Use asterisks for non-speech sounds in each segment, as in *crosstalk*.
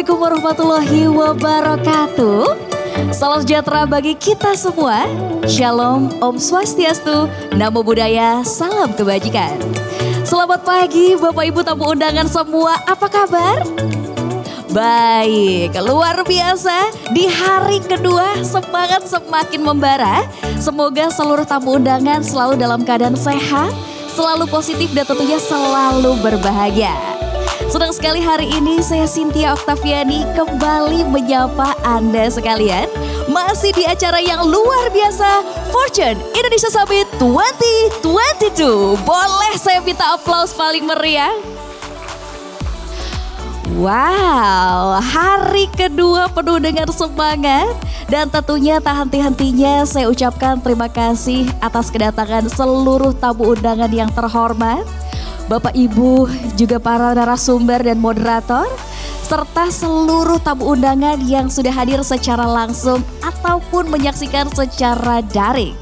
Assalamualaikum warahmatullahi wabarakatuh. Salam sejahtera bagi kita semua. Shalom, Om Swastiastu, Namo Buddhaya, salam kebajikan. Selamat pagi Bapak Ibu tamu undangan semua, apa kabar? Baik, luar biasa. Di hari kedua semangat semakin membara. Semoga seluruh tamu undangan selalu dalam keadaan sehat, selalu positif dan tentunya selalu berbahagia. Senang sekali hari ini saya Cynthia Oktaviani kembali menyapa Anda sekalian. Masih di acara yang luar biasa Fortune Indonesia Summit 2022. Boleh saya minta aplaus paling meriah? Wow, hari kedua penuh dengan semangat dan tentunya tak henti-hentinya saya ucapkan terima kasih atas kedatangan seluruh tamu undangan yang terhormat Bapak Ibu, juga para narasumber dan moderator, serta seluruh tamu undangan yang sudah hadir secara langsung ataupun menyaksikan secara daring.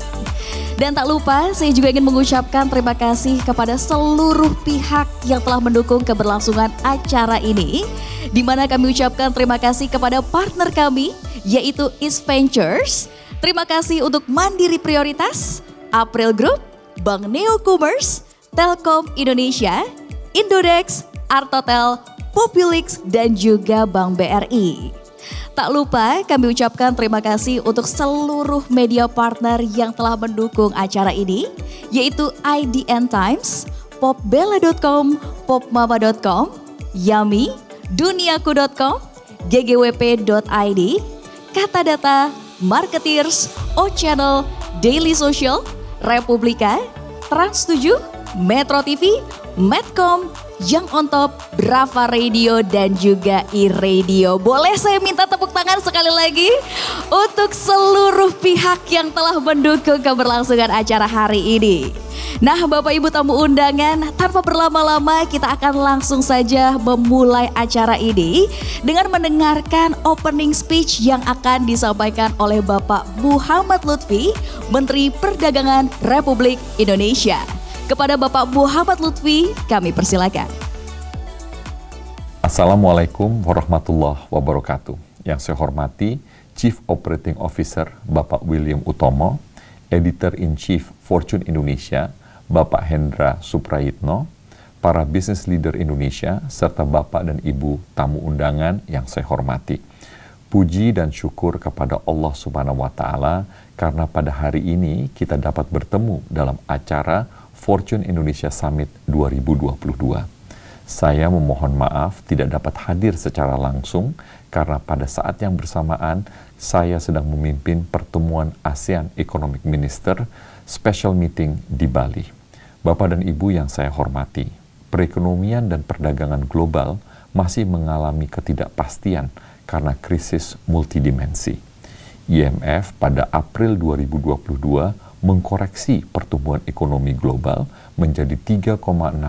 Dan tak lupa, saya juga ingin mengucapkan terima kasih kepada seluruh pihak yang telah mendukung keberlangsungan acara ini. Di mana kami ucapkan terima kasih kepada partner kami, yaitu East Ventures. Terima kasih untuk Mandiri Prioritas, April Group, Bank Neo Commerce, Telkom Indonesia, Indodex, Artotel, Populix, dan juga Bank BRI. Tak lupa kami ucapkan terima kasih untuk seluruh media partner yang telah mendukung acara ini, yaitu IDN Times, popbella.com, popmama.com, Yami, duniaku.com, ggwp.id, Kata Data, Marketeers, O Channel, Daily Social, Republika, Trans 7, Metro TV, Medcom, yang on top, Brava Radio dan juga iRadio. Boleh saya minta tepuk tangan sekali lagi untuk seluruh pihak yang telah mendukung keberlangsungan acara hari ini. Nah Bapak Ibu tamu undangan tanpa berlama-lama kita akan langsung saja memulai acara ini dengan mendengarkan opening speech yang akan disampaikan oleh Bapak Muhammad Lutfi, Menteri Perdagangan Republik Indonesia. Kepada Bapak Muhammad Lutfi, kami persilakan. Assalamualaikum warahmatullahi wabarakatuh. Yang saya hormati, Chief Operating Officer Bapak William Utomo, Editor-in-Chief Fortune Indonesia, Bapak Hendra Suprayitno, para business leader Indonesia, serta Bapak dan Ibu tamu undangan yang saya hormati. Puji dan syukur kepada Allah Subhanahu wa Ta'ala, karena pada hari ini kita dapat bertemu dalam acara Fortune Indonesia Summit 2022. Saya memohon maaf tidak dapat hadir secara langsung karena pada saat yang bersamaan saya sedang memimpin pertemuan ASEAN Economic Minister Special Meeting di Bali. Bapak dan Ibu yang saya hormati, perekonomian dan perdagangan global masih mengalami ketidakpastian karena krisis multidimensi. IMF pada April 2022 mengkoreksi pertumbuhan ekonomi global menjadi 3,6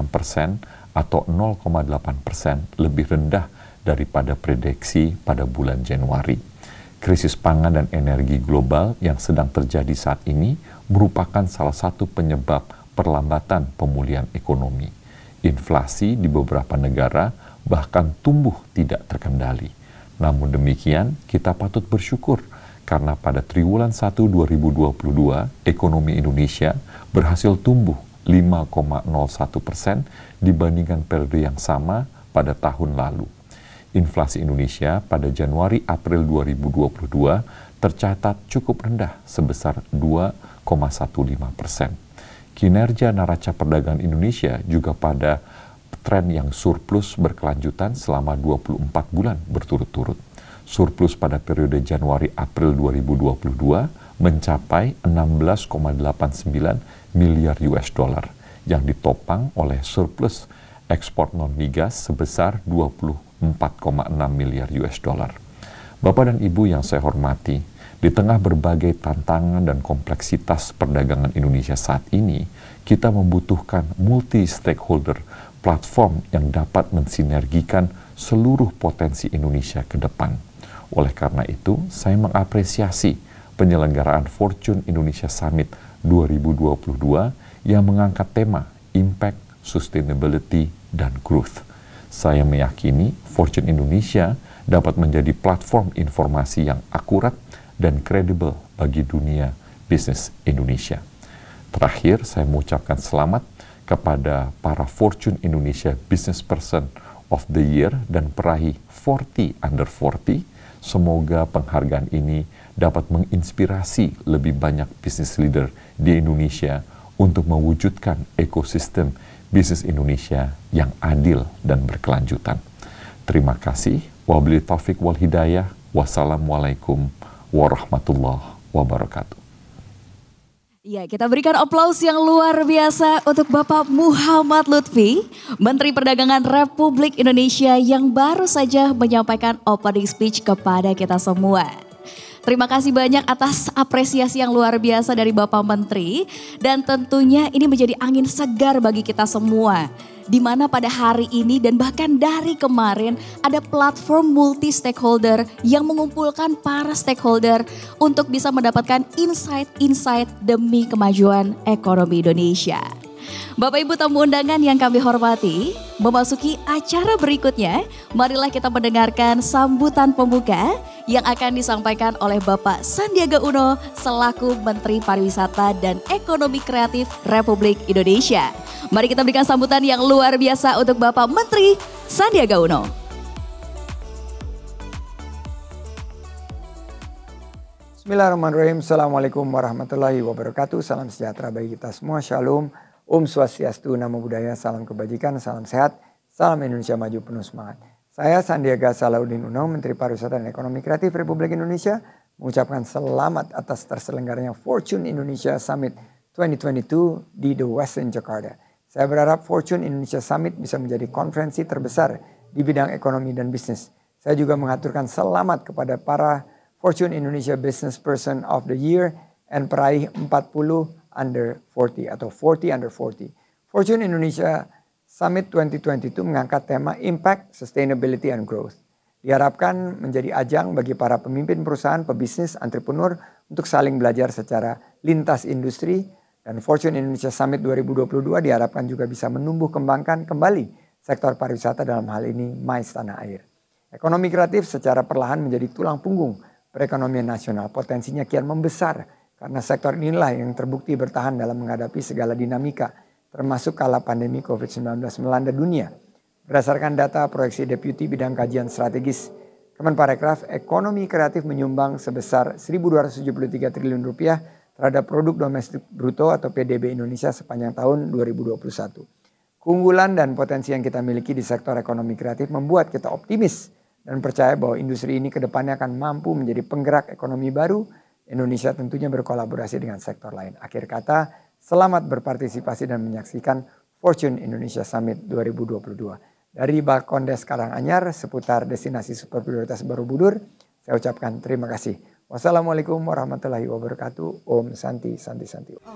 persen atau 0,8 persen lebih rendah daripada prediksi pada bulan Januari. Krisis pangan dan energi global yang sedang terjadi saat ini merupakan salah satu penyebab perlambatan pemulihan ekonomi. Inflasi di beberapa negara bahkan tumbuh tidak terkendali. Namun demikian, kita patut bersyukur karena pada triwulan 1 2022 ekonomi Indonesia berhasil tumbuh 5,01 persen dibandingkan periode yang sama pada tahun lalu. Inflasi Indonesia pada Januari-April 2022 tercatat cukup rendah sebesar 2,15 persen. Kinerja neraca perdagangan Indonesia juga pada tren yang surplus berkelanjutan selama 24 bulan berturut-turut surplus pada periode Januari-April 2022 mencapai 16,89 miliar US dollar yang ditopang oleh surplus ekspor non migas sebesar 24,6 miliar US dollar. Bapak dan Ibu yang saya hormati, di tengah berbagai tantangan dan kompleksitas perdagangan Indonesia saat ini, kita membutuhkan multi-stakeholder platform yang dapat mensinergikan seluruh potensi Indonesia ke depan oleh karena itu, saya mengapresiasi penyelenggaraan Fortune Indonesia Summit 2022 yang mengangkat tema Impact, Sustainability, dan Growth. Saya meyakini Fortune Indonesia dapat menjadi platform informasi yang akurat dan kredibel bagi dunia bisnis Indonesia. Terakhir, saya mengucapkan selamat kepada para Fortune Indonesia Business Person of the Year dan peraih 40 under 40 Semoga penghargaan ini dapat menginspirasi lebih banyak bisnis leader di Indonesia untuk mewujudkan ekosistem bisnis Indonesia yang adil dan berkelanjutan. Terima kasih. Wabillahi taufik wal hidayah. Wassalamualaikum warahmatullahi wabarakatuh. Ya, kita berikan aplaus yang luar biasa untuk Bapak Muhammad Lutfi, Menteri Perdagangan Republik Indonesia yang baru saja menyampaikan opening speech kepada kita semua. Terima kasih banyak atas apresiasi yang luar biasa dari Bapak Menteri dan tentunya ini menjadi angin segar bagi kita semua di mana pada hari ini dan bahkan dari kemarin ada platform multi stakeholder yang mengumpulkan para stakeholder untuk bisa mendapatkan insight-insight demi kemajuan ekonomi Indonesia. Bapak Ibu tamu undangan yang kami hormati, memasuki acara berikutnya, marilah kita mendengarkan sambutan pembuka yang akan disampaikan oleh Bapak Sandiaga Uno selaku Menteri Pariwisata dan Ekonomi Kreatif Republik Indonesia. Mari kita berikan sambutan yang luar biasa untuk Bapak Menteri Sandiaga Uno. Bismillahirrahmanirrahim. Assalamualaikum warahmatullahi wabarakatuh. Salam sejahtera bagi kita semua. Shalom. Om Swastiastu, Namo Buddhaya, Salam Kebajikan, Salam Sehat, Salam Indonesia Maju Penuh Semangat. Saya Sandiaga Salahuddin Uno, Menteri Pariwisata dan Ekonomi Kreatif Republik Indonesia, mengucapkan selamat atas terselenggaranya Fortune Indonesia Summit 2022 di The Western Jakarta. Saya berharap Fortune Indonesia Summit bisa menjadi konferensi terbesar di bidang ekonomi dan bisnis. Saya juga mengaturkan selamat kepada para Fortune Indonesia Business Person of the Year and peraih 40 under 40 atau 40 under 40. Fortune Indonesia Summit 2022 mengangkat tema Impact, Sustainability, and Growth. Diharapkan menjadi ajang bagi para pemimpin perusahaan, pebisnis, entrepreneur untuk saling belajar secara lintas industri dan Fortune Indonesia Summit 2022 diharapkan juga bisa menumbuh kembangkan kembali sektor pariwisata dalam hal ini MICE Tanah Air. Ekonomi kreatif secara perlahan menjadi tulang punggung perekonomian nasional. Potensinya kian membesar karena sektor inilah yang terbukti bertahan dalam menghadapi segala dinamika, termasuk kala pandemi COVID-19 melanda dunia. Berdasarkan data proyeksi Deputi Bidang Kajian Strategis Kemenparekraf, ekonomi kreatif menyumbang sebesar 1.273 triliun rupiah terhadap produk domestik bruto atau PDB Indonesia sepanjang tahun 2021. Keunggulan dan potensi yang kita miliki di sektor ekonomi kreatif membuat kita optimis dan percaya bahwa industri ini kedepannya akan mampu menjadi penggerak ekonomi baru Indonesia tentunya berkolaborasi dengan sektor lain. Akhir kata, selamat berpartisipasi dan menyaksikan Fortune Indonesia Summit 2022. Dari Bakondes Karanganyar seputar destinasi super prioritas Borobudur, saya ucapkan terima kasih. Wassalamualaikum warahmatullahi wabarakatuh. Om Santi, Santi, Santi. Oh,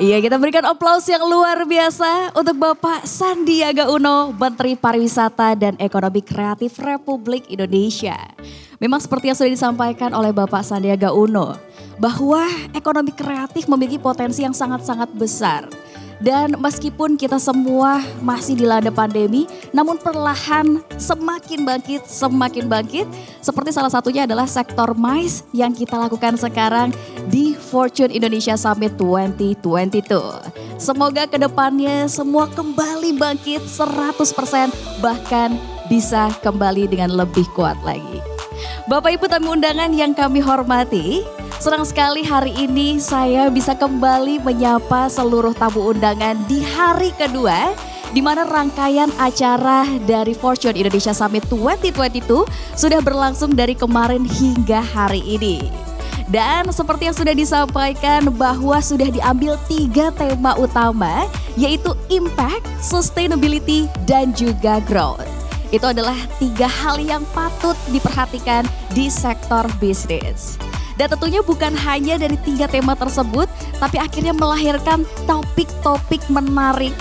Iya kita berikan aplaus yang luar biasa untuk Bapak Sandiaga Uno, Menteri Pariwisata dan Ekonomi Kreatif Republik Indonesia. Memang seperti yang sudah disampaikan oleh Bapak Sandiaga Uno, bahwa ekonomi kreatif memiliki potensi yang sangat-sangat besar dan meskipun kita semua masih dilanda pandemi, namun perlahan semakin bangkit, semakin bangkit. Seperti salah satunya adalah sektor MICE yang kita lakukan sekarang di Fortune Indonesia Summit 2022. Semoga kedepannya semua kembali bangkit 100% bahkan bisa kembali dengan lebih kuat lagi. Bapak Ibu tamu undangan yang kami hormati, senang sekali hari ini saya bisa kembali menyapa seluruh tamu undangan di hari kedua di mana rangkaian acara dari Fortune Indonesia Summit 2022 sudah berlangsung dari kemarin hingga hari ini. Dan seperti yang sudah disampaikan bahwa sudah diambil tiga tema utama yaitu impact, sustainability, dan juga growth. Itu adalah tiga hal yang patut diperhatikan di sektor bisnis. Dan tentunya bukan hanya dari tiga tema tersebut, tapi akhirnya melahirkan topik-topik menarik.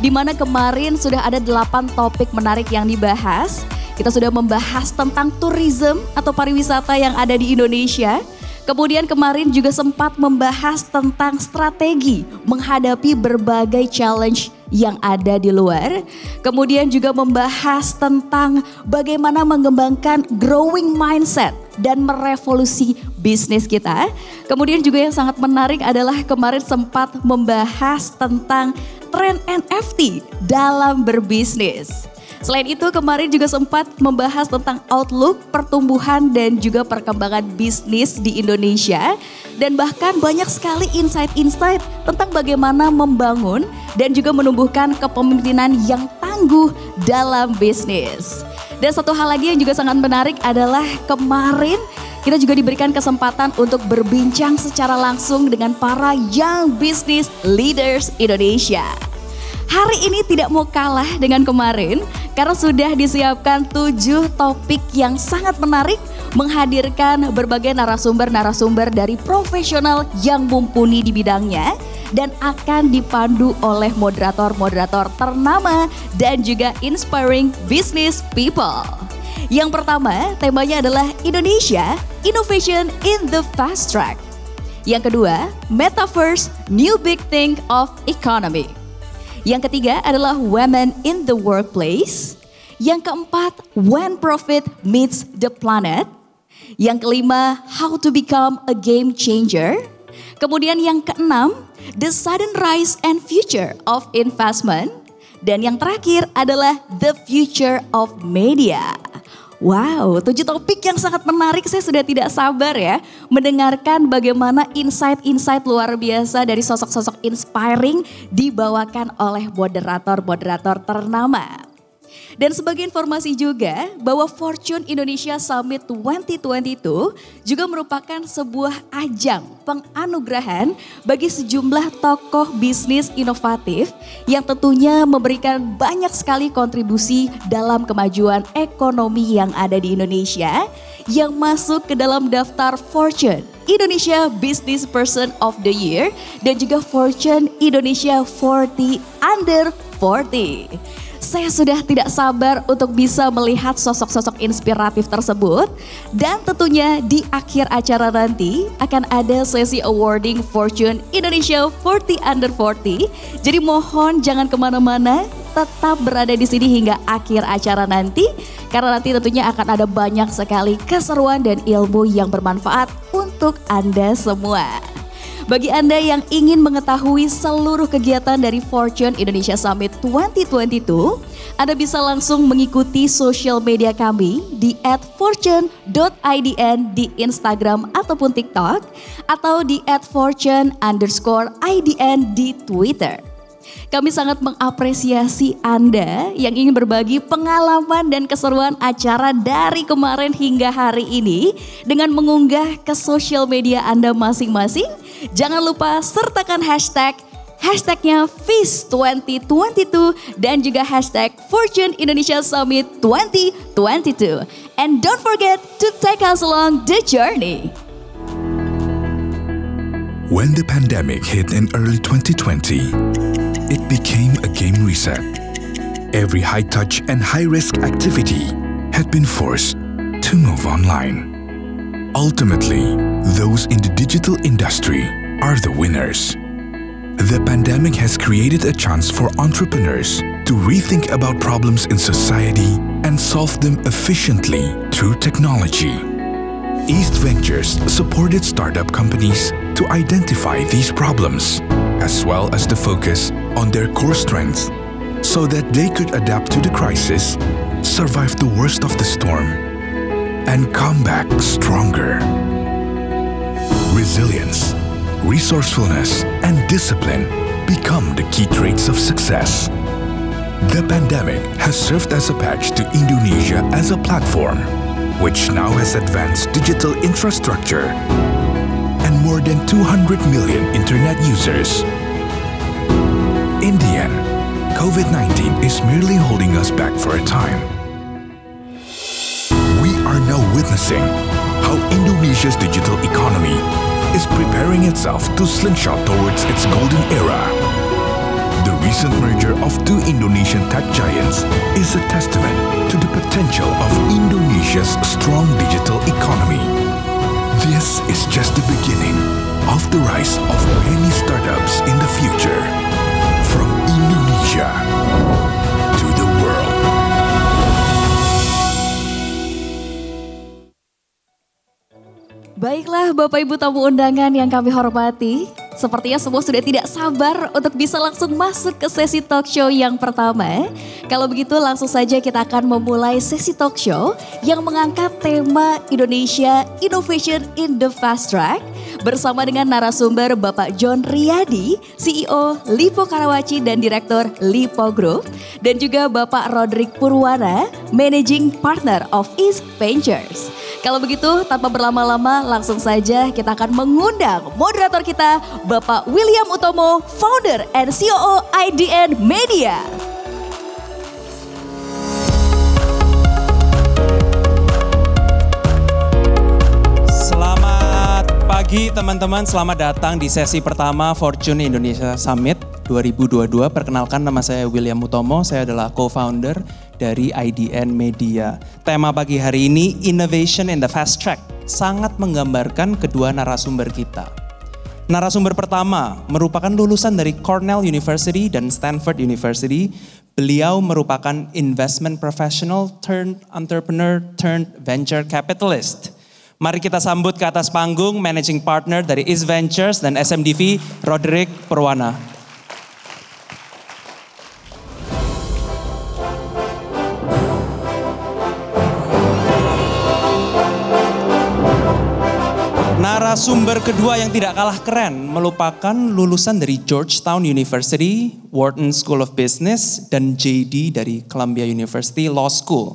Di mana kemarin sudah ada delapan topik menarik yang dibahas. Kita sudah membahas tentang tourism atau pariwisata yang ada di Indonesia. Kemudian kemarin juga sempat membahas tentang strategi menghadapi berbagai challenge yang ada di luar. Kemudian juga membahas tentang bagaimana mengembangkan growing mindset dan merevolusi bisnis kita. Kemudian juga yang sangat menarik adalah kemarin sempat membahas tentang tren NFT dalam berbisnis. Selain itu kemarin juga sempat membahas tentang outlook pertumbuhan dan juga perkembangan bisnis di Indonesia dan bahkan banyak sekali insight-insight tentang bagaimana membangun dan juga menumbuhkan kepemimpinan yang tangguh dalam bisnis. Dan satu hal lagi yang juga sangat menarik adalah kemarin kita juga diberikan kesempatan untuk berbincang secara langsung dengan para young business leaders Indonesia. Hari ini tidak mau kalah dengan kemarin karena sudah disiapkan tujuh topik yang sangat menarik menghadirkan berbagai narasumber-narasumber dari profesional yang mumpuni di bidangnya dan akan dipandu oleh moderator-moderator ternama dan juga inspiring business people. Yang pertama, temanya adalah Indonesia Innovation in the Fast Track. Yang kedua, Metaverse New Big Think of Economy. Yang ketiga adalah women in the workplace. Yang keempat, when profit meets the planet. Yang kelima, how to become a game changer. Kemudian yang keenam, the sudden rise and future of investment. Dan yang terakhir adalah the future of media. Wow, tujuh topik yang sangat menarik. Saya sudah tidak sabar ya mendengarkan bagaimana insight-insight luar biasa dari sosok-sosok inspiring dibawakan oleh moderator-moderator ternama. Dan sebagai informasi juga bahwa Fortune Indonesia Summit 2022 juga merupakan sebuah ajang penganugerahan bagi sejumlah tokoh bisnis inovatif yang tentunya memberikan banyak sekali kontribusi dalam kemajuan ekonomi yang ada di Indonesia yang masuk ke dalam daftar Fortune Indonesia Business Person of the Year dan juga Fortune Indonesia 40 Under 40. Saya sudah tidak sabar untuk bisa melihat sosok-sosok inspiratif tersebut. Dan tentunya di akhir acara nanti akan ada sesi awarding Fortune Indonesia 40 Under 40. Jadi mohon jangan kemana-mana, tetap berada di sini hingga akhir acara nanti. Karena nanti tentunya akan ada banyak sekali keseruan dan ilmu yang bermanfaat untuk Anda semua. Bagi Anda yang ingin mengetahui seluruh kegiatan dari Fortune Indonesia Summit 2022, Anda bisa langsung mengikuti social media kami di @fortune.idn di Instagram ataupun TikTok atau di @fortune_idn di Twitter. Kami sangat mengapresiasi Anda yang ingin berbagi pengalaman dan keseruan acara dari kemarin hingga hari ini dengan mengunggah ke sosial media Anda masing-masing. Jangan lupa sertakan hashtag hashtagnya FIS 2022 dan juga hashtag Fortune Indonesia Summit 2022. And don't forget to take us along the journey. When the pandemic hit in early 2020, it became a game reset. Every high touch and high risk activity had been forced to move online. Ultimately, those in the digital industry are the winners. The pandemic has created a chance for entrepreneurs to rethink about problems in society and solve them efficiently through technology. East Ventures supported startup companies to identify these problems as well as to focus on their core strengths so that they could adapt to the crisis, survive the worst of the storm, and come back stronger. Resilience, resourcefulness, and discipline become the key traits of success. The pandemic has served as a patch to Indonesia as a platform, which now has advanced digital infrastructure and more than 200 million internet users. In the end, COVID 19 is merely holding us back for a time. We are now witnessing how Indonesia's digital economy is preparing itself to slingshot towards its golden era. The recent merger of two Indonesian tech giants is a testament to the potential of Indonesia's strong digital economy. This is just the beginning of the rise of many startups in the future. Baiklah Bapak Ibu tamu undangan yang kami hormati, sepertinya semua sudah tidak sabar untuk bisa langsung masuk ke sesi talk show yang pertama. Kalau begitu langsung saja kita akan memulai sesi talk show yang mengangkat tema Indonesia Innovation in the Fast Track bersama dengan narasumber Bapak John Riyadi, CEO Lipo Karawaci dan Direktur Lipo Group, dan juga Bapak Rodrik Purwana, Managing Partner of East Ventures. Kalau begitu tanpa berlama-lama langsung saja kita akan mengundang moderator kita Bapak William Utomo, founder and CEO IDN Media. Selamat pagi teman-teman, selamat datang di sesi pertama Fortune Indonesia Summit 2022. Perkenalkan nama saya William Utomo, saya adalah co-founder dari IDN Media. Tema pagi hari ini Innovation in the Fast Track sangat menggambarkan kedua narasumber kita. Narasumber pertama merupakan lulusan dari Cornell University dan Stanford University. Beliau merupakan investment professional turned entrepreneur turned venture capitalist. Mari kita sambut ke atas panggung managing partner dari Is Ventures dan SMDV, Roderick Perwana. narasumber kedua yang tidak kalah keren melupakan lulusan dari Georgetown University, Wharton School of Business, dan JD dari Columbia University Law School.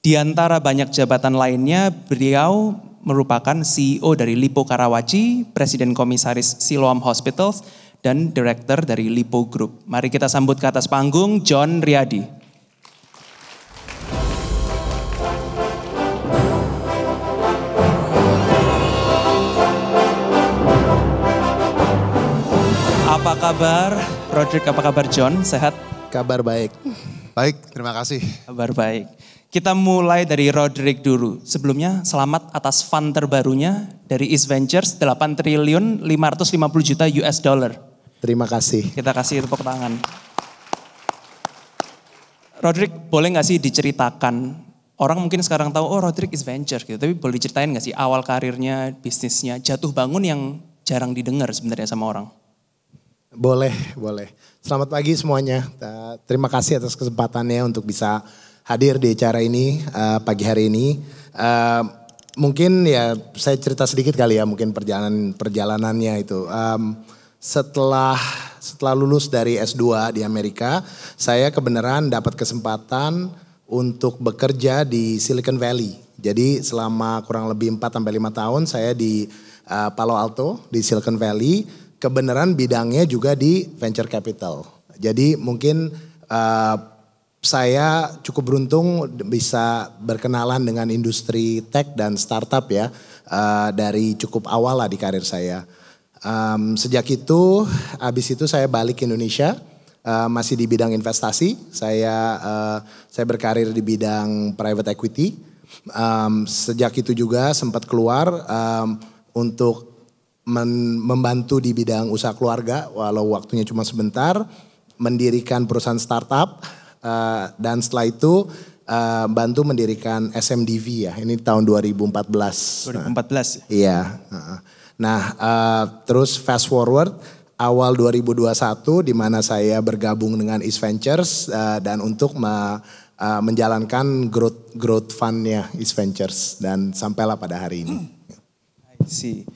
Di antara banyak jabatan lainnya, beliau merupakan CEO dari Lipo Karawaci, Presiden Komisaris Siloam Hospitals, dan Direktur dari Lipo Group. Mari kita sambut ke atas panggung John Riyadi. kabar Roderick? Apa kabar John? Sehat? Kabar baik. Baik, terima kasih. Kabar baik. Kita mulai dari Roderick dulu. Sebelumnya selamat atas fund terbarunya dari East Ventures 8 triliun 550 juta US dollar. Terima kasih. Kita kasih tepuk tangan. Roderick, boleh nggak sih diceritakan orang mungkin sekarang tahu oh Roderick is venture gitu tapi boleh diceritain nggak sih awal karirnya bisnisnya jatuh bangun yang jarang didengar sebenarnya sama orang boleh, boleh. Selamat pagi semuanya. Terima kasih atas kesempatannya untuk bisa hadir di acara ini eh, pagi hari ini. Eh, mungkin ya saya cerita sedikit kali ya mungkin perjalanan perjalanannya itu. setelah setelah lulus dari S2 di Amerika, saya kebenaran dapat kesempatan untuk bekerja di Silicon Valley. Jadi selama kurang lebih 4 sampai 5 tahun saya di eh, Palo Alto di Silicon Valley kebenaran bidangnya juga di venture capital. Jadi mungkin uh, saya cukup beruntung bisa berkenalan dengan industri tech dan startup ya uh, dari cukup awal lah di karir saya. Um, sejak itu, habis itu saya balik ke Indonesia. Uh, masih di bidang investasi, saya uh, saya berkarir di bidang private equity. Um, sejak itu juga sempat keluar um, untuk membantu di bidang usaha keluarga walau waktunya cuma sebentar, mendirikan perusahaan startup uh, dan setelah itu uh, bantu mendirikan SMDV ya. Ini tahun 2014. 2014 ya. Iya. Nah, uh, terus fast forward awal 2021 di mana saya bergabung dengan East Ventures uh, dan untuk me, uh, menjalankan growth growth fundnya East Ventures dan sampailah pada hari ini. Hmm. I see.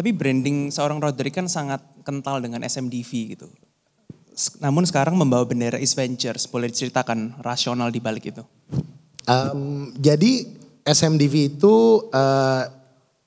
Tapi branding seorang Roderick kan sangat kental dengan SMDV gitu. Namun sekarang membawa bendera East Ventures, boleh diceritakan rasional di balik itu? Um, jadi SMDV itu uh,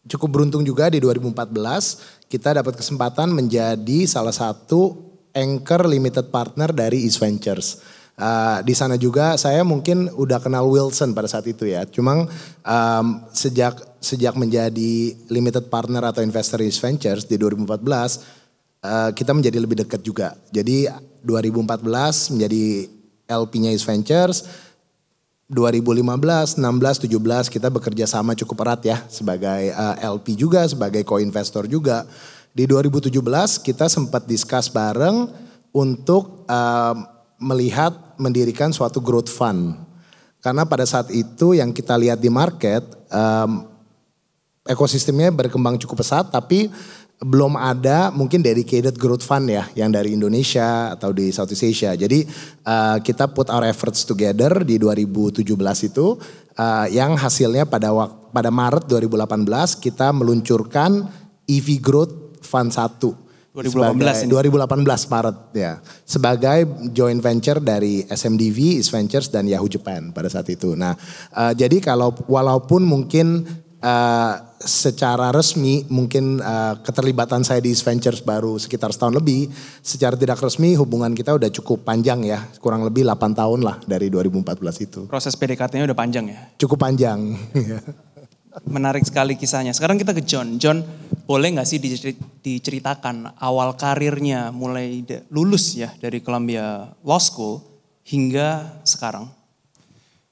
cukup beruntung juga di 2014 kita dapat kesempatan menjadi salah satu anchor limited partner dari East Ventures. Uh, di sana juga saya mungkin udah kenal Wilson pada saat itu ya. Cuma um, sejak sejak menjadi limited partner atau investor in ventures di 2014 uh, eh, kita menjadi lebih dekat juga. Jadi 2014 menjadi LP-nya is ventures 2015, 16, 17 kita bekerja sama cukup erat ya sebagai uh, eh, LP juga, sebagai co-investor juga. Di 2017 kita sempat diskus bareng untuk uh, melihat mendirikan suatu growth fund. Karena pada saat itu yang kita lihat di market um, ekosistemnya berkembang cukup pesat tapi belum ada mungkin dedicated growth fund ya yang dari Indonesia atau di Southeast Asia. Jadi uh, kita put our efforts together di 2017 itu uh, yang hasilnya pada pada Maret 2018 kita meluncurkan EV Growth Fund 1 2018 sebagai, 2018 Maret ya sebagai joint venture dari SMDV, East Ventures dan Yahoo Japan pada saat itu. Nah, uh, jadi kalau walaupun mungkin uh, secara resmi mungkin uh, keterlibatan saya di East Ventures baru sekitar setahun lebih. Secara tidak resmi hubungan kita udah cukup panjang ya, kurang lebih 8 tahun lah dari 2014 itu. Proses PDKT-nya udah panjang ya? Cukup panjang. *laughs* Menarik sekali kisahnya. Sekarang kita ke John. John, boleh nggak sih diceritakan awal karirnya mulai lulus ya dari Columbia Law School hingga sekarang?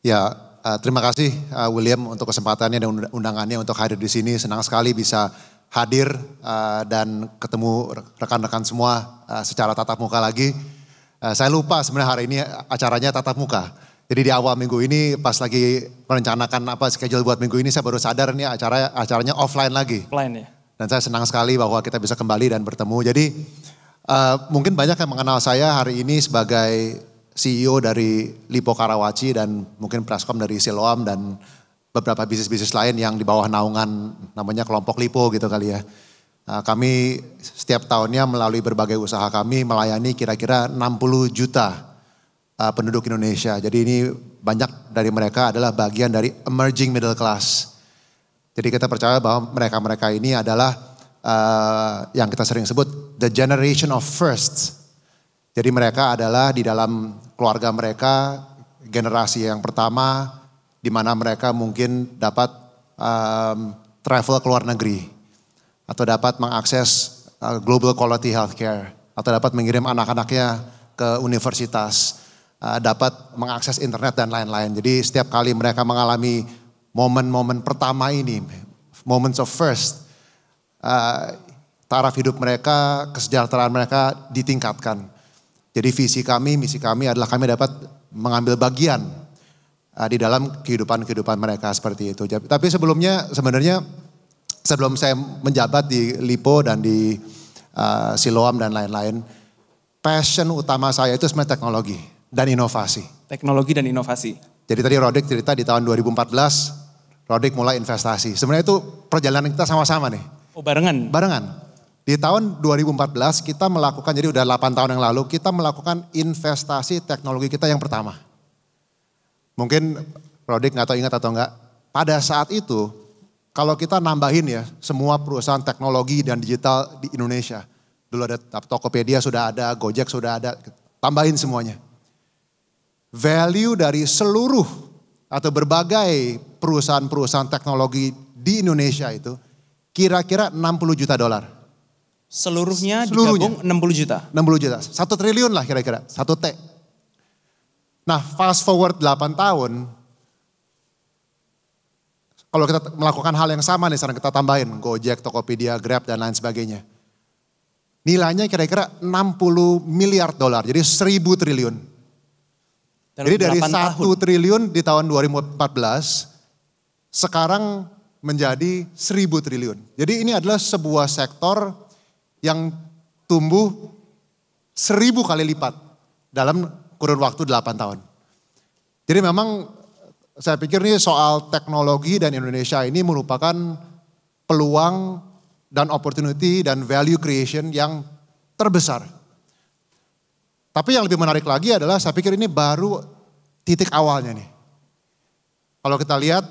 Ya, Eh, terima kasih uh, William untuk kesempatannya dan undangannya untuk hadir di sini. Senang sekali bisa hadir uh, dan ketemu rekan-rekan semua uh, secara tatap muka lagi. Uh, saya lupa sebenarnya hari ini acaranya tatap muka. Jadi di awal minggu ini pas lagi merencanakan apa schedule buat minggu ini saya baru sadar nih acara acaranya offline lagi. Offline ya. Dan saya senang sekali bahwa kita bisa kembali dan bertemu. Jadi uh, mungkin banyak yang mengenal saya hari ini sebagai CEO dari Lipo Karawaci dan mungkin Prascom dari Siloam dan beberapa bisnis-bisnis lain yang di bawah naungan namanya kelompok Lipo gitu kali ya. Nah, kami setiap tahunnya melalui berbagai usaha kami melayani kira-kira 60 juta uh, penduduk Indonesia. Jadi ini banyak dari mereka adalah bagian dari emerging middle class. Jadi kita percaya bahwa mereka-mereka ini adalah uh, yang kita sering sebut the generation of firsts jadi mereka adalah di dalam keluarga mereka generasi yang pertama di mana mereka mungkin dapat um, travel ke luar negeri atau dapat mengakses uh, global quality healthcare atau dapat mengirim anak-anaknya ke universitas, uh, dapat mengakses internet dan lain-lain. Jadi setiap kali mereka mengalami momen-momen pertama ini, moments of first, uh, taraf hidup mereka, kesejahteraan mereka ditingkatkan. Jadi visi kami, misi kami adalah kami dapat mengambil bagian uh, di dalam kehidupan-kehidupan mereka seperti itu. Tapi sebelumnya sebenarnya sebelum saya menjabat di Lipo dan di uh, Siloam dan lain-lain, passion utama saya itu sebenarnya teknologi dan inovasi. Teknologi dan inovasi. Jadi tadi Rodik cerita di tahun 2014, Rodik mulai investasi. Sebenarnya itu perjalanan kita sama-sama nih. Oh barengan? Barengan. Di tahun 2014 kita melakukan, jadi udah 8 tahun yang lalu, kita melakukan investasi teknologi kita yang pertama. Mungkin Prodik nggak tahu ingat atau enggak. Pada saat itu, kalau kita nambahin ya, semua perusahaan teknologi dan digital di Indonesia. Dulu ada Tokopedia sudah ada, Gojek sudah ada, tambahin semuanya. Value dari seluruh atau berbagai perusahaan-perusahaan teknologi di Indonesia itu kira-kira 60 juta dolar. Seluruhnya, Seluruhnya digabung 60 juta. 60 juta. Satu triliun lah kira-kira. Satu T. Nah fast forward 8 tahun. Kalau kita melakukan hal yang sama nih sekarang kita tambahin. Gojek, Tokopedia, Grab dan lain sebagainya. Nilainya kira-kira 60 miliar dolar. Jadi 1000 triliun. Dan Jadi dari 1 triliun di tahun 2014. Sekarang menjadi 1000 triliun. Jadi ini adalah sebuah sektor yang tumbuh seribu kali lipat dalam kurun waktu delapan tahun. Jadi memang eh, saya pikir ini soal teknologi dan Indonesia ini merupakan peluang dan opportunity dan value creation yang terbesar. Tapi yang lebih menarik lagi adalah saya pikir ini baru titik awalnya nih. Kalau kita lihat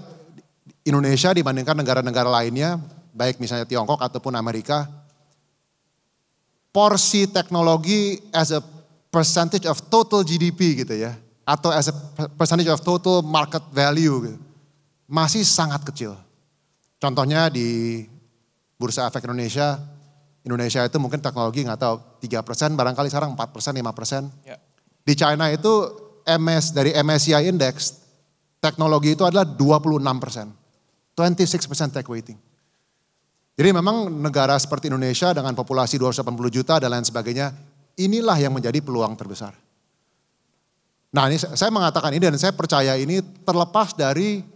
Indonesia dibandingkan negara-negara lainnya, baik misalnya Tiongkok ataupun Amerika, porsi teknologi as a percentage of total GDP gitu ya. Atau as a percentage of total market value gitu. Masih sangat kecil. Contohnya di Bursa Efek Indonesia, Indonesia itu mungkin teknologi nggak tahu 3 persen, barangkali sekarang 4 persen, 5 persen. Ya. Di China itu MS dari MSCI Index, teknologi itu adalah 26 persen. 26 persen tech weighting. Jadi memang negara seperti Indonesia dengan populasi 280 juta dan lain sebagainya, inilah yang menjadi peluang terbesar. Nah ini saya mengatakan ini dan saya percaya ini terlepas dari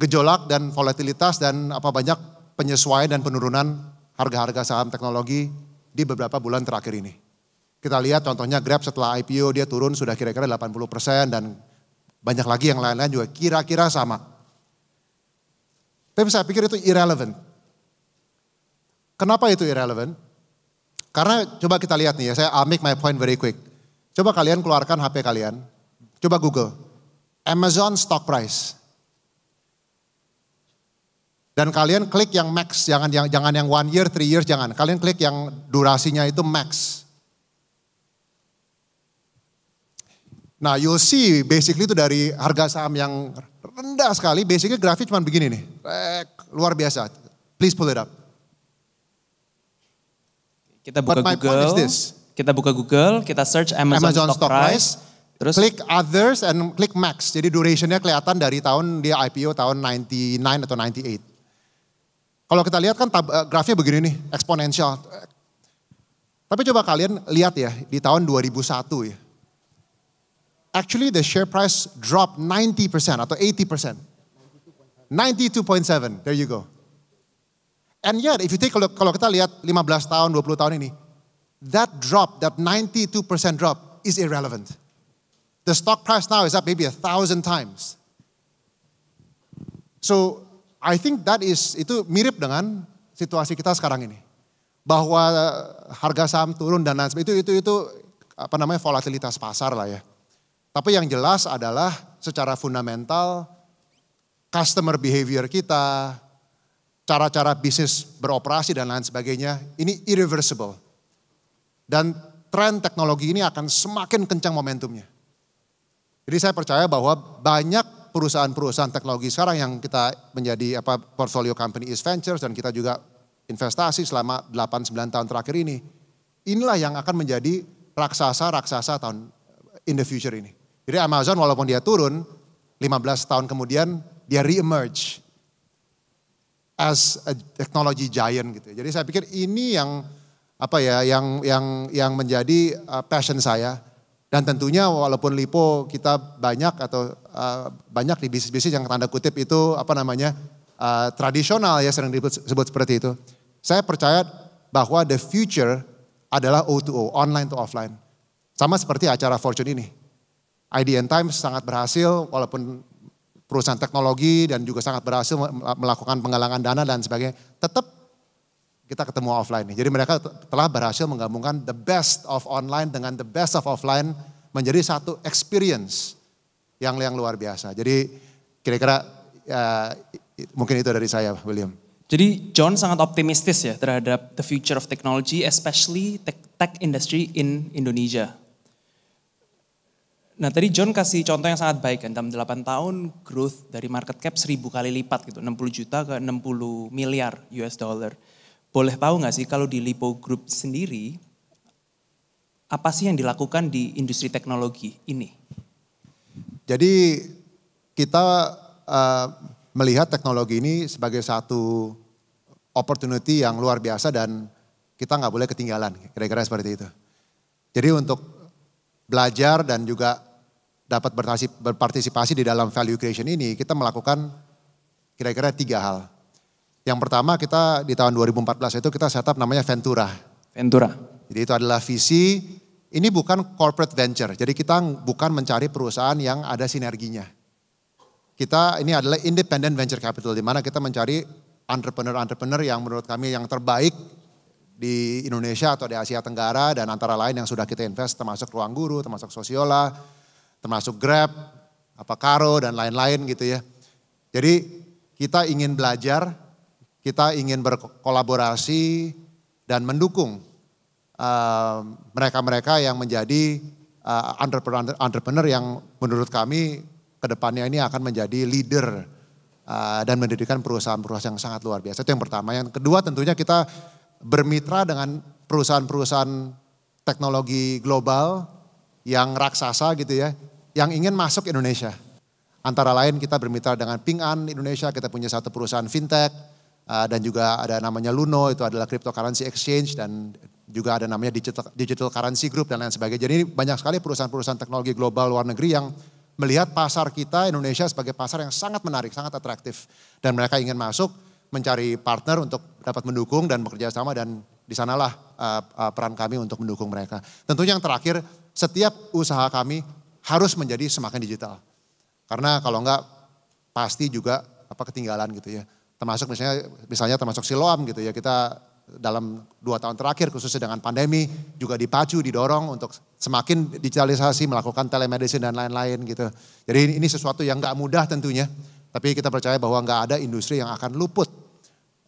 gejolak dan volatilitas dan apa banyak penyesuaian dan penurunan harga-harga saham teknologi di beberapa bulan terakhir ini. Kita lihat contohnya Grab setelah IPO dia turun sudah kira-kira 80 persen dan banyak lagi yang lain-lain juga kira-kira sama. Tapi saya pikir itu irrelevant. Kenapa itu irrelevant? Karena coba kita lihat nih ya, saya I'll make my point very quick. Coba kalian keluarkan HP kalian, coba Google, Amazon stock price. Dan kalian klik yang max, jangan yang jangan yang one year, three years, jangan. Kalian klik yang durasinya itu max. Nah, you'll see basically itu dari harga saham yang rendah sekali, basically grafik cuma begini nih. Luar biasa. Please pull it up. Kita buka But Google. Point this. Kita buka Google, kita search Amazon, Amazon stock, stock price. price Terus klik others and klik max. Jadi durationnya kelihatan dari tahun dia IPO tahun 99 atau 98. Kalau kita lihat kan tab, eh, grafnya begini nih, eksponensial. Tapi coba kalian lihat ya di tahun 2001 ya. Actually the share price drop 90% atau 80%. 92.7, there you go. And yet, if you take a look, kalau kita lihat 15 tahun, 20 tahun ini, that drop, that 92% drop is irrelevant. The stock price now is up maybe a thousand times. So, I think that is, itu mirip dengan situasi kita sekarang ini. Bahwa eh, harga saham turun dan lain sebagainya, itu, itu, itu apa namanya volatilitas pasar lah ya. Tapi yang jelas adalah secara fundamental, customer behavior kita, cara-cara bisnis beroperasi dan lain sebagainya, ini irreversible. Dan tren teknologi ini akan semakin kencang momentumnya. Jadi saya percaya bahwa banyak perusahaan-perusahaan teknologi sekarang yang kita menjadi apa portfolio company is ventures dan kita juga investasi selama 8 9 tahun terakhir ini. Inilah yang akan menjadi raksasa-raksasa tahun in the future ini. Jadi Amazon walaupun dia turun 15 tahun kemudian dia re-emerge as a technology giant gitu. Ya. Jadi saya pikir ini yang apa ya yang yang yang menjadi uh, passion saya dan tentunya walaupun lipo kita banyak atau uh, banyak di bisnis-bisnis yang tanda kutip itu apa namanya uh, tradisional ya sering disebut seperti itu. Saya percaya bahwa the future adalah O2O, online to offline. Sama seperti acara Fortune ini. IDN Times sangat berhasil walaupun perusahaan teknologi dan juga sangat berhasil melakukan penggalangan dana dan sebagainya, tetap kita ketemu offline Jadi mereka telah berhasil menggabungkan the best of online dengan the best of offline menjadi satu experience yang yang luar biasa. Jadi kira-kira uh, mungkin itu dari saya, William. Jadi John sangat optimistis ya terhadap the future of technology, especially tech, tech industry in Indonesia. Nah tadi John kasih contoh yang sangat baik kan, dalam 8 tahun growth dari market cap seribu kali lipat gitu, 60 juta ke 60 miliar US dollar. Boleh tahu nggak sih kalau di Lipo Group sendiri, apa sih yang dilakukan di industri teknologi ini? Jadi kita uh, melihat teknologi ini sebagai satu opportunity yang luar biasa dan kita nggak boleh ketinggalan, kira-kira seperti itu. Jadi untuk belajar dan juga dapat berpartisipasi di dalam value creation ini, kita melakukan kira-kira tiga hal. Yang pertama kita di tahun 2014 itu kita setup namanya Ventura. Ventura. Jadi itu adalah visi, ini bukan corporate venture. Jadi kita bukan mencari perusahaan yang ada sinerginya. Kita ini adalah independent venture capital di mana kita mencari entrepreneur-entrepreneur yang menurut kami yang terbaik di Indonesia atau di Asia Tenggara dan antara lain yang sudah kita invest termasuk Ruang Guru, termasuk Sosiola, termasuk Grab, apa Karo dan lain-lain gitu ya. Jadi kita ingin belajar, kita ingin berkolaborasi dan mendukung mereka-mereka uh, yang menjadi uh, entrepreneur, entrepreneur yang menurut kami kedepannya ini akan menjadi leader uh, dan mendirikan perusahaan-perusahaan yang sangat luar biasa. Itu yang pertama. Yang kedua tentunya kita bermitra dengan perusahaan-perusahaan teknologi global yang raksasa gitu ya, yang ingin masuk Indonesia. Antara lain kita bermitra dengan Ping An Indonesia, kita punya satu perusahaan fintech, eh, dan juga ada namanya Luno, itu adalah cryptocurrency exchange, dan juga ada namanya digital, digital currency group dan lain sebagainya. Jadi ini banyak sekali perusahaan-perusahaan teknologi global luar negeri yang melihat pasar kita Indonesia sebagai pasar yang sangat menarik, sangat atraktif. Dan mereka ingin masuk, mencari partner untuk dapat mendukung dan bekerja sama dan di sanalah eh, eh, peran kami untuk mendukung mereka. Tentunya yang terakhir, setiap usaha kami harus menjadi semakin digital. Karena kalau enggak pasti juga apa ketinggalan gitu ya. Termasuk misalnya misalnya termasuk Siloam gitu ya kita dalam dua tahun terakhir khususnya dengan pandemi juga dipacu didorong untuk semakin digitalisasi melakukan telemedicine dan lain-lain gitu. Jadi ini sesuatu yang enggak mudah tentunya, tapi kita percaya bahwa enggak ada industri yang akan luput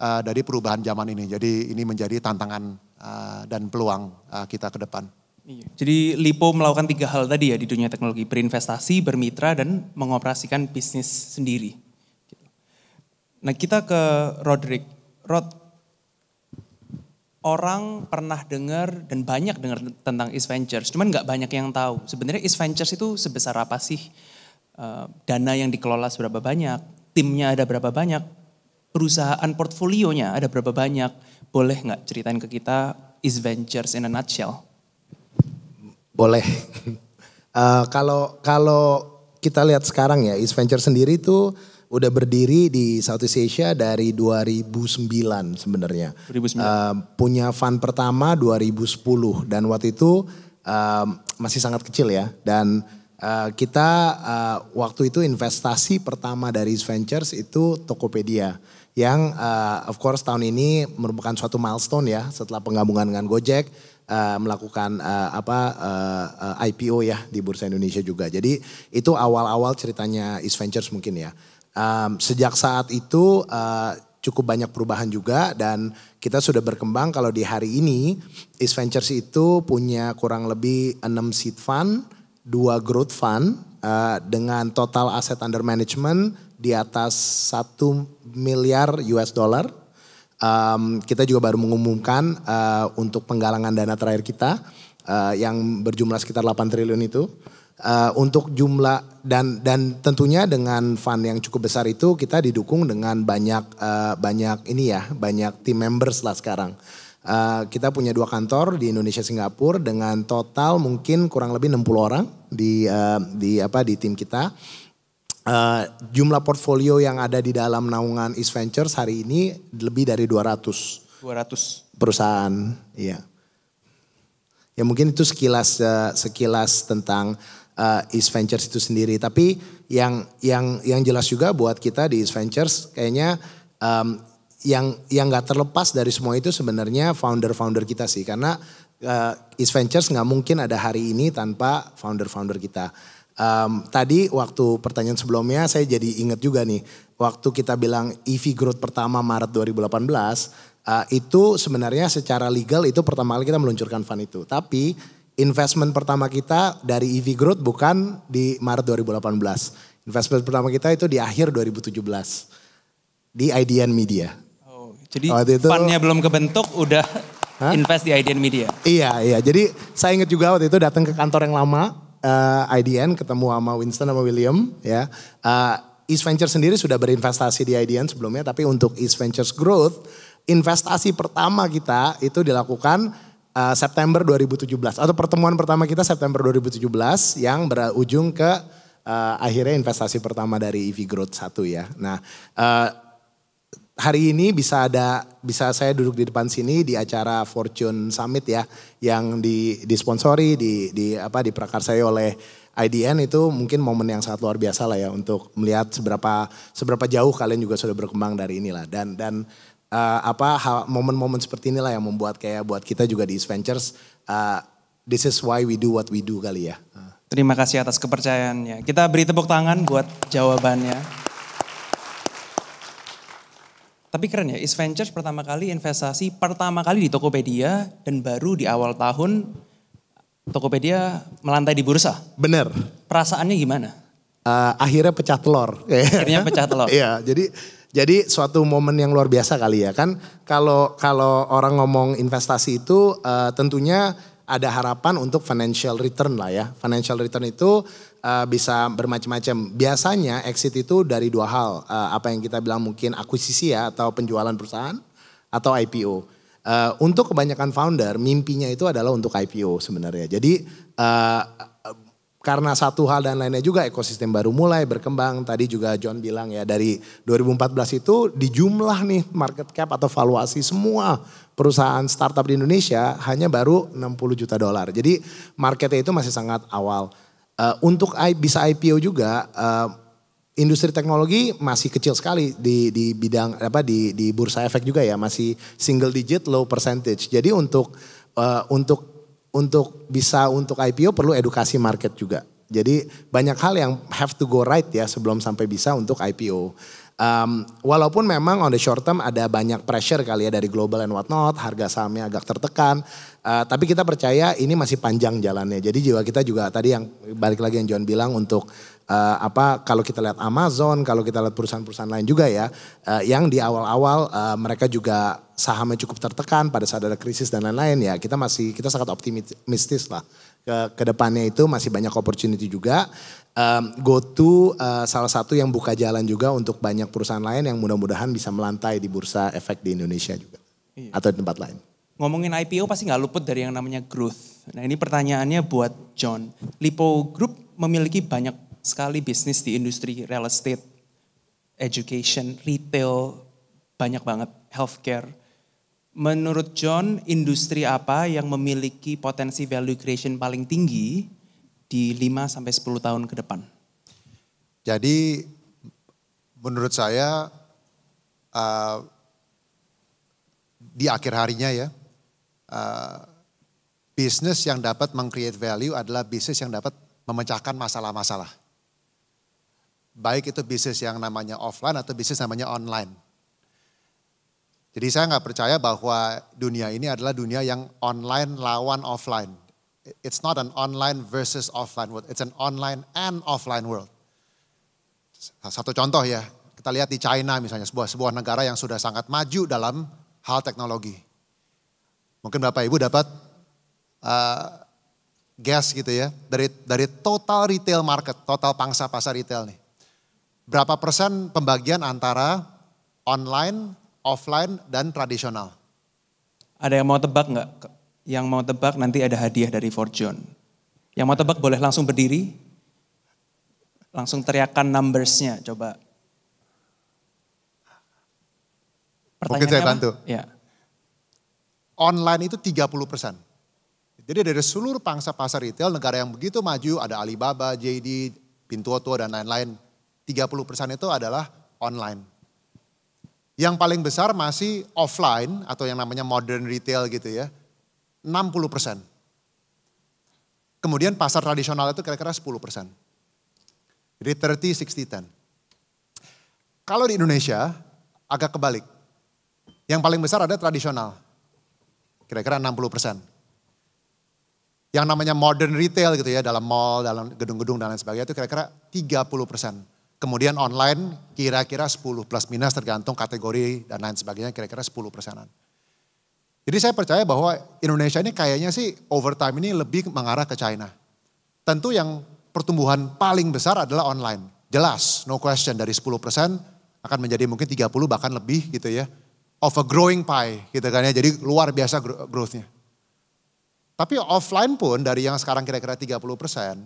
uh, dari perubahan zaman ini. Jadi ini menjadi tantangan uh, dan peluang uh, kita ke depan. Iya. Jadi Lipo melakukan tiga hal tadi ya di dunia teknologi, berinvestasi, bermitra, dan mengoperasikan bisnis sendiri. Nah kita ke Roderick. Rod, orang pernah dengar dan banyak dengar tentang East Ventures, cuman nggak banyak yang tahu. Sebenarnya East Ventures itu sebesar apa sih? Eh, dana yang dikelola seberapa banyak? Timnya ada berapa banyak? Perusahaan portfolionya ada berapa banyak? Boleh nggak ceritain ke kita East Ventures in a nutshell? Boleh. uh, *laughs* kalau kalau kita lihat sekarang ya, East Venture sendiri itu udah berdiri di Southeast Asia dari 2009 sebenarnya. 2009. Uh, eh, punya fund pertama 2010 dan waktu itu uh, masih sangat kecil ya dan uh, kita uh, waktu itu investasi pertama dari East Ventures itu Tokopedia yang uh, of course tahun ini merupakan suatu milestone ya setelah penggabungan dengan Gojek uh, melakukan uh, apa uh, eh, uh, IPO ya di Bursa Indonesia juga. Jadi itu awal-awal ceritanya East Ventures mungkin ya. Um, sejak saat itu uh, cukup banyak perubahan juga dan kita sudah berkembang kalau di hari ini East Ventures itu punya kurang lebih 6 seed fund, 2 growth fund uh, dengan total aset under management di atas 1 miliar US dollar Um, kita juga baru mengumumkan uh, untuk penggalangan dana terakhir kita uh, yang berjumlah sekitar 8 triliun itu. Uh, untuk jumlah dan dan tentunya dengan fund yang cukup besar itu kita didukung dengan banyak uh, banyak ini ya banyak team members lah sekarang. Uh, kita punya dua kantor di Indonesia Singapura dengan total mungkin kurang lebih 60 orang di uh, di apa di tim kita Eh, jumlah portfolio yang ada di dalam naungan East Ventures hari ini lebih dari 200. 200 perusahaan, iya. Ya mungkin itu sekilas uh, sekilas tentang uh, East Ventures itu sendiri, tapi yang yang yang jelas juga buat kita di East Ventures kayaknya um, yang yang nggak terlepas dari semua itu sebenarnya founder-founder kita sih karena uh, East Ventures nggak mungkin ada hari ini tanpa founder-founder kita Um, tadi waktu pertanyaan sebelumnya saya jadi ingat juga nih, waktu kita bilang EV growth pertama Maret 2018, uh, eh, itu sebenarnya secara legal itu pertama kali kita meluncurkan fund itu. Tapi investment pertama kita dari EV growth bukan di Maret 2018. Investment pertama kita itu di akhir 2017 di IDN Media. Oh, jadi oh, itu, fundnya belum kebentuk udah Hah? invest di IDN Media. Iya, iya. Jadi saya ingat juga waktu itu datang ke kantor yang lama uh, IDN ketemu sama Winston sama William ya. Uh, East Ventures sendiri sudah berinvestasi di IDN sebelumnya tapi untuk East Ventures Growth investasi pertama kita itu dilakukan uh, September 2017 atau pertemuan pertama kita September 2017 yang berujung ke uh, akhirnya investasi pertama dari EV Growth satu ya. Nah, uh, hari ini bisa ada bisa saya duduk di depan sini di acara Fortune Summit ya yang di disponsori di di apa saya oleh IDN itu mungkin momen yang sangat luar biasa lah ya untuk melihat seberapa seberapa jauh kalian juga sudah berkembang dari inilah dan dan uh, apa momen-momen seperti inilah yang membuat kayak buat kita juga di East Ventures uh, eh, this is why we do what we do kali ya. Terima kasih atas kepercayaannya. Kita beri tepuk tangan buat jawabannya. Tapi keren ya, East Ventures pertama kali investasi pertama kali di Tokopedia dan baru di awal tahun Tokopedia melantai di bursa. Bener. Perasaannya gimana? Uh, akhirnya pecah telur. *laughs* Akhirnya pecah telur. Iya, jadi jadi suatu momen yang luar biasa kali ya kan. Kalau kalau orang ngomong investasi itu uh, tentunya ada harapan untuk financial return lah ya. Financial return itu uh, bisa bermacam-macam. Biasanya exit itu dari dua hal, uh, apa yang kita bilang mungkin akuisisi ya atau penjualan perusahaan atau IPO. Uh, eh, untuk kebanyakan founder, mimpinya itu adalah untuk IPO sebenarnya. Jadi uh, karena satu hal dan lainnya juga ekosistem baru mulai berkembang. Tadi juga John bilang ya dari 2014 itu di jumlah nih market cap atau valuasi semua perusahaan startup di Indonesia hanya baru 60 juta dolar. Jadi marketnya itu masih sangat awal. Uh, untuk I, bisa IPO juga uh, industri teknologi masih kecil sekali di di bidang apa di di bursa efek juga ya masih single digit low percentage. Jadi untuk uh, untuk untuk bisa untuk IPO perlu edukasi market juga. Jadi banyak hal yang have to go right ya sebelum sampai bisa untuk IPO. Um, walaupun memang on the short term ada banyak pressure kali ya dari global and whatnot, harga sahamnya agak tertekan. Uh, tapi kita percaya ini masih panjang jalannya. Jadi jiwa kita juga tadi yang balik lagi yang John bilang untuk uh, apa kalau kita lihat Amazon, kalau kita lihat perusahaan-perusahaan lain juga ya, uh, yang di awal-awal uh, mereka juga sahamnya cukup tertekan pada saat ada krisis dan lain-lain ya. Kita masih kita sangat optimistis lah ke kedepannya itu masih banyak opportunity juga. Um, GoTo uh, salah satu yang buka jalan juga untuk banyak perusahaan lain yang mudah-mudahan bisa melantai di bursa efek di Indonesia juga iya. atau di tempat lain ngomongin IPO pasti nggak luput dari yang namanya growth. Nah ini pertanyaannya buat John. Lipo Group memiliki banyak sekali bisnis di industri real estate, education, retail, banyak banget, healthcare. Menurut John, industri apa yang memiliki potensi value creation paling tinggi di 5 sampai 10 tahun ke depan? Jadi menurut saya uh, di akhir harinya ya, uh, eh, bisnis yang dapat mengcreate value adalah bisnis yang dapat memecahkan masalah-masalah. Baik itu bisnis yang namanya offline atau bisnis namanya online. Jadi saya nggak percaya bahwa dunia ini adalah dunia yang online lawan offline. It's not an online versus offline world. It's an online and offline world. Satu contoh ya, kita lihat di China misalnya, sebuah sebuah negara yang sudah sangat maju dalam hal teknologi. Mungkin Bapak Ibu dapat uh, eh, guess gitu ya dari dari total retail market, total pangsa pasar retail nih. Berapa persen pembagian antara online, offline dan tradisional? Ada yang mau tebak nggak? Yang mau tebak nanti ada hadiah dari Fortune. Yang mau tebak boleh langsung berdiri, langsung teriakan numbersnya coba. Mungkin saya bantu. Ya online itu 30 persen. Jadi dari seluruh pangsa pasar retail negara yang begitu maju ada Alibaba, JD, Pintuoto dan lain-lain. 30 persen itu adalah online. Yang paling besar masih offline atau yang namanya modern retail gitu ya. 60 persen. Kemudian pasar tradisional itu kira-kira 10 persen. Jadi 30, 60, 10. Kalau di Indonesia agak kebalik. Yang paling besar ada tradisional kira-kira 60 persen. Yang namanya modern retail gitu ya, dalam mall, dalam gedung-gedung dan lain sebagainya itu kira-kira 30 persen. Kemudian online kira-kira 10 plus minus tergantung kategori dan lain sebagainya kira-kira 10 persenan. Jadi saya percaya bahwa Indonesia ini kayaknya sih overtime ini lebih mengarah ke China. Tentu yang pertumbuhan paling besar adalah online. Jelas, no question dari 10 persen akan menjadi mungkin 30 bahkan lebih gitu ya of a growing pie gitu kan ya. Jadi luar biasa growth-nya. Tapi offline pun dari yang sekarang kira-kira 30 persen,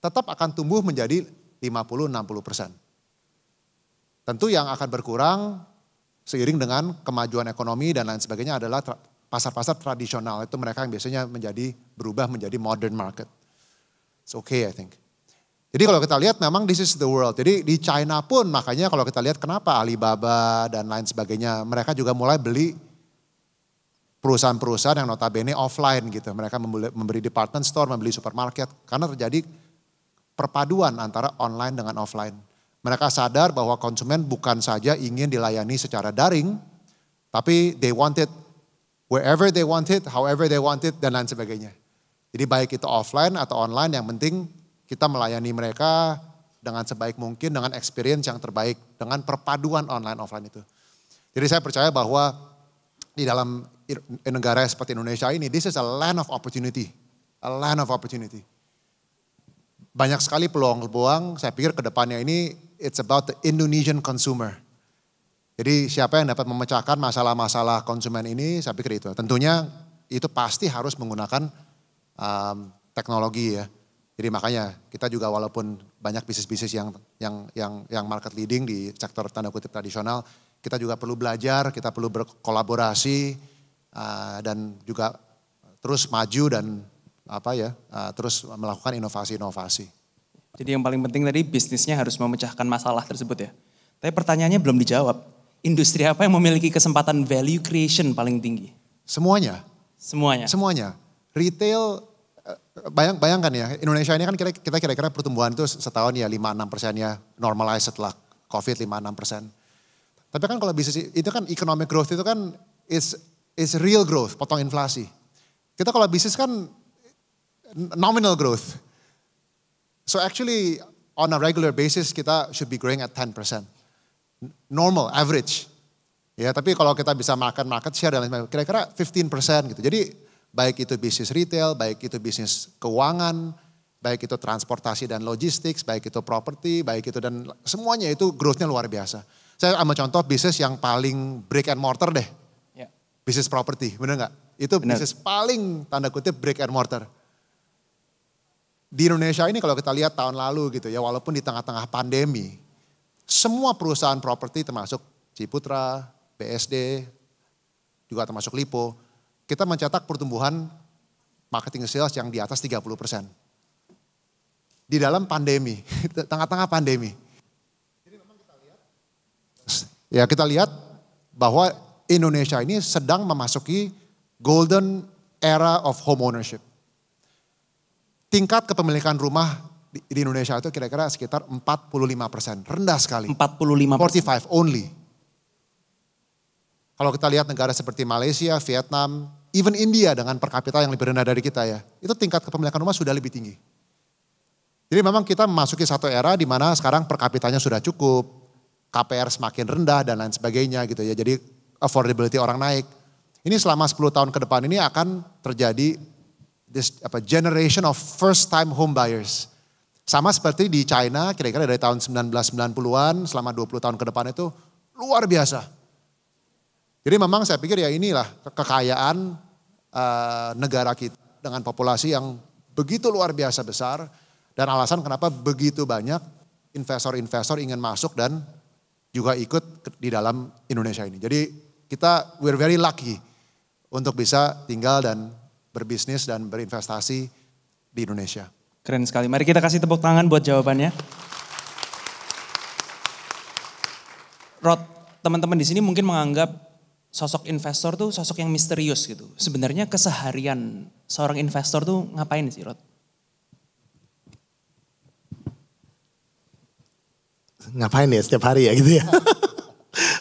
tetap akan tumbuh menjadi 50-60 persen. Tentu yang akan berkurang seiring dengan kemajuan ekonomi dan lain sebagainya adalah pasar-pasar tradisional. Itu mereka yang biasanya menjadi berubah menjadi modern market. It's okay I think. Jadi kalau kita lihat memang this is the world. Jadi di China pun makanya kalau kita lihat kenapa Alibaba dan lain sebagainya mereka juga mulai beli perusahaan-perusahaan yang notabene offline gitu. Mereka memberi department store, membeli supermarket karena terjadi perpaduan antara online dengan offline. Mereka sadar bahwa konsumen bukan saja ingin dilayani secara daring, tapi they want it wherever they want it, however they want it, dan lain sebagainya. Jadi baik itu offline atau online yang penting kita melayani mereka dengan sebaik mungkin, dengan experience yang terbaik, dengan perpaduan online offline itu. Jadi saya percaya bahwa di dalam negara seperti Indonesia ini, this is a land of opportunity. A land of opportunity. Banyak sekali peluang-peluang, saya pikir ke depannya ini, it's about the Indonesian consumer. Jadi siapa yang dapat memecahkan masalah-masalah konsumen ini, saya pikir itu. Tentunya itu pasti harus menggunakan um, teknologi ya jadi makanya kita juga walaupun banyak bisnis-bisnis yang yang yang yang market leading di sektor tanda kutip tradisional, kita juga perlu belajar, kita perlu berkolaborasi uh, dan juga terus maju dan apa ya, uh, terus melakukan inovasi-inovasi. Jadi yang paling penting tadi bisnisnya harus memecahkan masalah tersebut ya. Tapi pertanyaannya belum dijawab. Industri apa yang memiliki kesempatan value creation paling tinggi? Semuanya. Semuanya. Semuanya. Retail Eh, bayang bayangkan ya Indonesia ini kan kira, kita kira-kira pertumbuhan itu setahun ya 5-6 persennya normalize setelah COVID 5-6 persen. Tapi kan kalau bisnis itu kan economic growth itu kan is is real growth potong inflasi. Kita kalau bisnis kan nominal growth. So actually on a regular basis kita should be growing at 10%. Normal, average. Ya, tapi kalau kita bisa makan market share dan lain-lain, kira-kira 15% gitu. Jadi Baik itu bisnis retail, baik itu bisnis keuangan, baik itu transportasi dan logistik, baik itu properti, baik itu dan semuanya itu growth-nya luar biasa. Saya ambil contoh bisnis yang paling break and mortar deh. Ya. Bisnis properti, benar nggak? Itu benar. bisnis paling tanda kutip break and mortar. Di Indonesia ini kalau kita lihat tahun lalu gitu ya, walaupun di tengah-tengah pandemi, semua perusahaan properti termasuk Ciputra, BSD, juga termasuk Lipo, kita mencetak pertumbuhan marketing sales yang di atas 30 persen. Di dalam pandemi, *laughs* tengah-tengah pandemi. Ya kita lihat bahwa Indonesia ini sedang memasuki golden era of home ownership. Tingkat kepemilikan rumah di Indonesia itu kira-kira sekitar 45 persen, rendah sekali. 45 45 only. Kalau kita lihat negara seperti Malaysia, Vietnam, even India dengan per kapita yang lebih rendah dari kita ya, itu tingkat kepemilikan rumah sudah lebih tinggi. Jadi memang kita memasuki satu era di mana sekarang per kapitanya sudah cukup, KPR semakin rendah dan lain sebagainya gitu ya. Jadi affordability orang naik. Ini selama 10 tahun ke depan ini akan terjadi this, apa, generation of first time home buyers. Sama seperti di China kira-kira dari tahun 1990-an selama 20 tahun ke depan itu luar biasa jadi memang saya pikir ya inilah kekayaan uh, negara kita dengan populasi yang begitu luar biasa besar dan alasan kenapa begitu banyak investor-investor ingin masuk dan juga ikut di dalam Indonesia ini. Jadi kita we're very lucky untuk bisa tinggal dan berbisnis dan berinvestasi di Indonesia. Keren sekali. Mari kita kasih tepuk tangan buat jawabannya. Rod, teman-teman di sini mungkin menganggap sosok investor tuh sosok yang misterius gitu. Sebenarnya keseharian seorang investor tuh ngapain sih, Rod? Ngapain ya setiap hari ya gitu ya.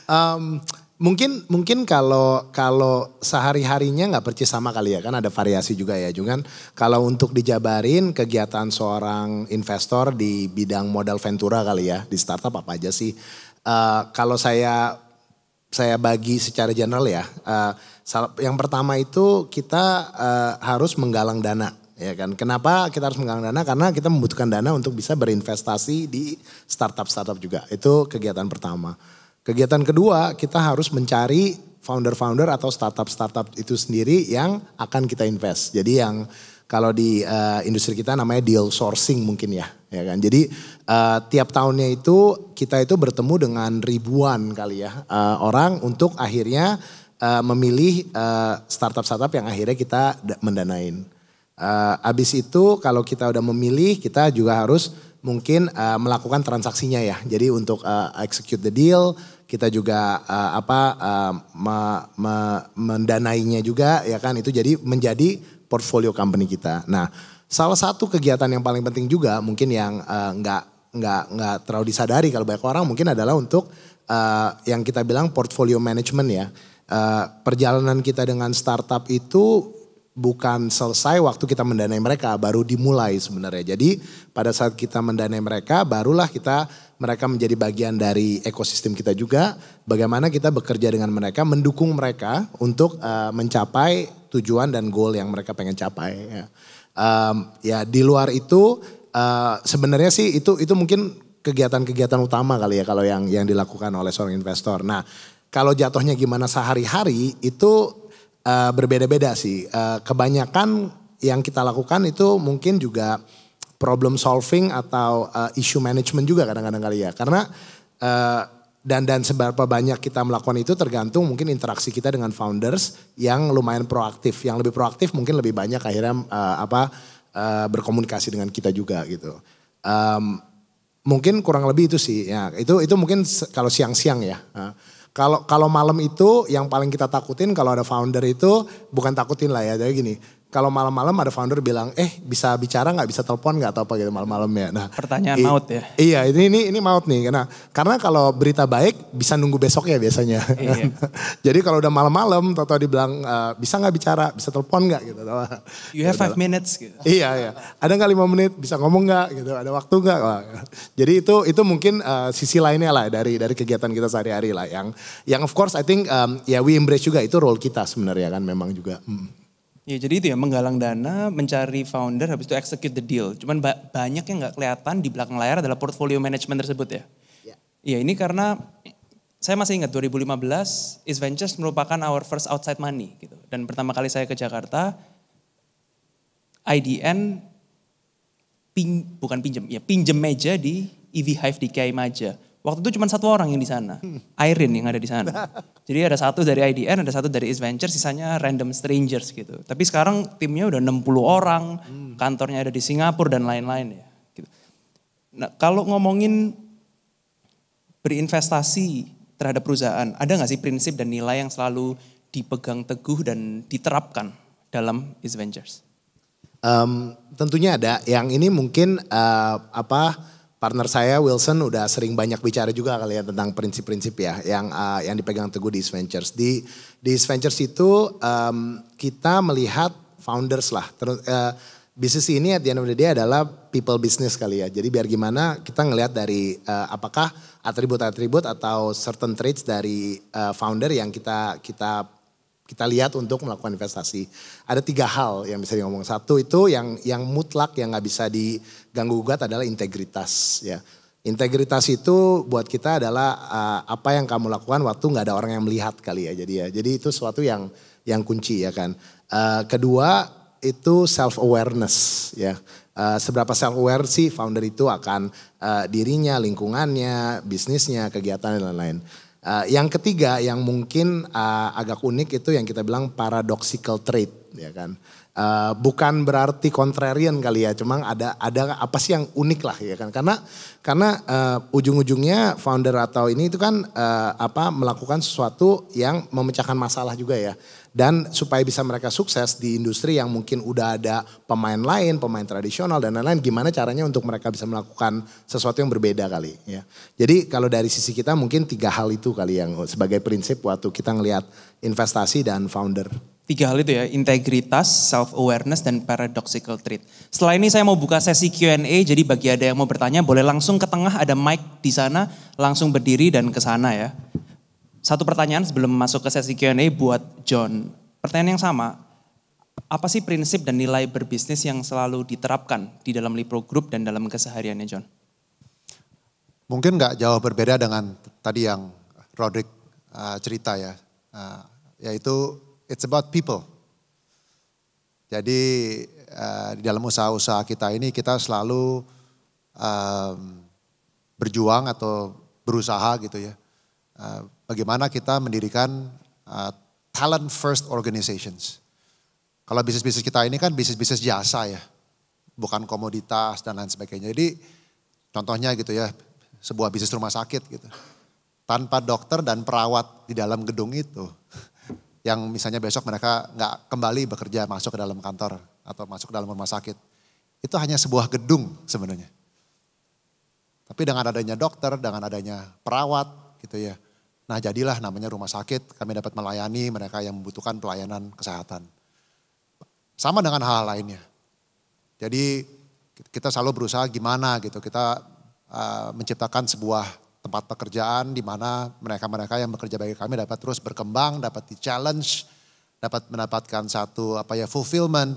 um, *laughs* mungkin mungkin kalau kalau sehari harinya nggak percis sama kali ya kan ada variasi juga ya cuman kalau untuk dijabarin kegiatan seorang investor di bidang modal ventura kali ya di startup apa aja sih uh, kalau saya saya bagi secara general ya. Uh, yang pertama itu kita uh, harus menggalang dana, ya kan? Kenapa kita harus menggalang dana? Karena kita membutuhkan dana untuk bisa berinvestasi di startup-startup juga. Itu kegiatan pertama. Kegiatan kedua, kita harus mencari founder-founder atau startup-startup itu sendiri yang akan kita invest. Jadi yang kalau di uh, industri kita namanya deal sourcing mungkin ya, ya kan. Jadi uh, tiap tahunnya itu kita itu bertemu dengan ribuan kali ya uh, orang untuk akhirnya uh, memilih uh, startup-startup yang akhirnya kita mendanain. Uh, abis itu kalau kita udah memilih kita juga harus mungkin uh, melakukan transaksinya ya. Jadi untuk uh, execute the deal kita juga uh, apa uh, me, me, mendanainya juga ya kan itu jadi menjadi portfolio company kita. Nah, salah satu kegiatan yang paling penting juga mungkin yang eh, nggak uh, nggak nggak terlalu disadari kalau banyak orang mungkin adalah untuk uh, yang kita bilang portfolio management ya. Uh, perjalanan kita dengan startup itu bukan selesai waktu kita mendanai mereka, baru dimulai sebenarnya. Jadi pada saat kita mendanai mereka, barulah kita mereka menjadi bagian dari ekosistem kita juga. Bagaimana kita bekerja dengan mereka, mendukung mereka untuk uh, mencapai tujuan dan goal yang mereka pengen capai. Ya, um, ya di luar itu uh, sebenarnya sih itu itu mungkin kegiatan-kegiatan utama kali ya kalau yang yang dilakukan oleh seorang investor. Nah kalau jatuhnya gimana sehari-hari itu uh, berbeda-beda sih. Uh, kebanyakan yang kita lakukan itu mungkin juga problem solving atau uh, issue management juga kadang-kadang kali ya. Karena uh, dan dan seberapa banyak kita melakukan itu tergantung mungkin interaksi kita dengan founders yang lumayan proaktif. Yang lebih proaktif mungkin lebih banyak akhirnya uh, apa uh, berkomunikasi dengan kita juga gitu. Um, mungkin kurang lebih itu sih. Ya, itu itu mungkin kalau siang-siang ya. kalau kalau malam itu yang paling kita takutin kalau ada founder itu bukan takutin lah ya, jadi gini kalau malam-malam ada founder bilang, eh bisa bicara nggak, bisa telepon nggak atau apa gitu malam-malam ya. Nah, pertanyaan maut ya. Iya, ini ini ini maut nih karena karena kalau berita baik bisa nunggu besok ya biasanya. Iya. *laughs* Jadi kalau udah malam-malam, atau dibilang e, bisa nggak bicara, bisa telepon nggak gitu. Tau. You have five gitu. minutes. Gitu. Iya iya, ada nggak lima menit, bisa ngomong nggak gitu, ada waktu nggak. Jadi itu itu mungkin uh, sisi lainnya lah dari dari kegiatan kita sehari-hari lah yang yang of course I think um, ya we embrace juga itu role kita sebenarnya kan memang juga. Hmm. Ya jadi itu ya menggalang dana, mencari founder, habis itu execute the deal. Cuman ba banyak yang nggak kelihatan di belakang layar adalah portfolio management tersebut ya. Iya ya, ini karena saya masih ingat 2015 East Ventures merupakan our first outside money gitu. Dan pertama kali saya ke Jakarta, IDN pin, bukan pinjem, ya pinjem meja di EV Hive di Kiai Maja. Waktu itu cuma satu orang yang di sana, hmm. Irene yang ada di sana. *laughs* Jadi ada satu dari IDN, ada satu dari East Venture, sisanya random strangers gitu. Tapi sekarang timnya udah 60 orang, hmm. kantornya ada di Singapura dan lain-lain ya. Gitu. Nah kalau ngomongin berinvestasi terhadap perusahaan, ada nggak sih prinsip dan nilai yang selalu dipegang teguh dan diterapkan dalam East Ventures? Um, tentunya ada. Yang ini mungkin uh, apa? partner saya Wilson udah sering banyak bicara juga kali ya tentang prinsip-prinsip ya yang uh, yang dipegang teguh di East Ventures. Di di East Ventures itu um, kita melihat founders lah. Terus uh, bisnis ini at the end of the day adalah people business kali ya. Jadi biar gimana kita ngelihat dari uh, apakah atribut-atribut atau certain traits dari uh, founder yang kita kita kita lihat untuk melakukan investasi. Ada tiga hal yang bisa diomong. Satu itu yang yang mutlak yang nggak bisa diganggu gugat adalah integritas ya. Integritas itu buat kita adalah uh, apa yang kamu lakukan waktu nggak ada orang yang melihat kali ya. Jadi ya, jadi itu sesuatu yang yang kunci ya kan. Uh, kedua itu self awareness ya. Uh, seberapa self aware sih founder itu akan uh, dirinya, lingkungannya, bisnisnya, kegiatan dan lain-lain. Uh, yang ketiga yang mungkin uh, agak unik itu yang kita bilang paradoxical trait ya kan. Uh, bukan berarti kontrarian kali ya, cuma ada ada apa sih yang unik lah ya kan? Karena karena uh, ujung-ujungnya founder atau ini itu kan uh, apa melakukan sesuatu yang memecahkan masalah juga ya. Dan supaya bisa mereka sukses di industri yang mungkin udah ada pemain lain, pemain tradisional dan lain-lain, gimana caranya untuk mereka bisa melakukan sesuatu yang berbeda kali ya. Jadi kalau dari sisi kita mungkin tiga hal itu kali yang oh, sebagai prinsip waktu kita ngelihat investasi dan founder tiga hal itu ya, integritas, self awareness dan paradoxical treat. Setelah ini saya mau buka sesi Q&A, jadi bagi ada yang mau bertanya boleh langsung ke tengah ada mic di sana, langsung berdiri dan ke sana ya. Satu pertanyaan sebelum masuk ke sesi Q&A buat John. Pertanyaan yang sama, apa sih prinsip dan nilai berbisnis yang selalu diterapkan di dalam Lipro Group dan dalam kesehariannya John? Mungkin nggak jauh berbeda dengan tadi yang Roderick uh, cerita ya, uh, yaitu it's about people. Jadi uh, di dalam usaha-usaha kita ini kita selalu um, berjuang atau berusaha gitu ya Eh, bagaimana kita mendirikan uh, talent first organizations. Kalau bisnis-bisnis kita ini kan bisnis-bisnis jasa ya, bukan komoditas dan lain sebagainya. Jadi contohnya gitu ya, sebuah bisnis rumah sakit gitu. Tanpa dokter dan perawat di dalam gedung itu, *laughs* yang misalnya besok mereka nggak kembali bekerja masuk ke dalam kantor atau masuk ke dalam rumah sakit. Itu hanya sebuah gedung sebenarnya. Tapi dengan adanya dokter, dengan adanya perawat gitu ya, Nah jadilah namanya rumah sakit, kami dapat melayani mereka yang membutuhkan pelayanan kesehatan. Sama dengan hal, -hal lainnya. Jadi kita selalu berusaha gimana gitu, kita uh, menciptakan sebuah tempat pekerjaan di mana mereka-mereka yang bekerja bagi kami dapat terus berkembang, dapat di-challenge, dapat mendapatkan satu apa ya fulfillment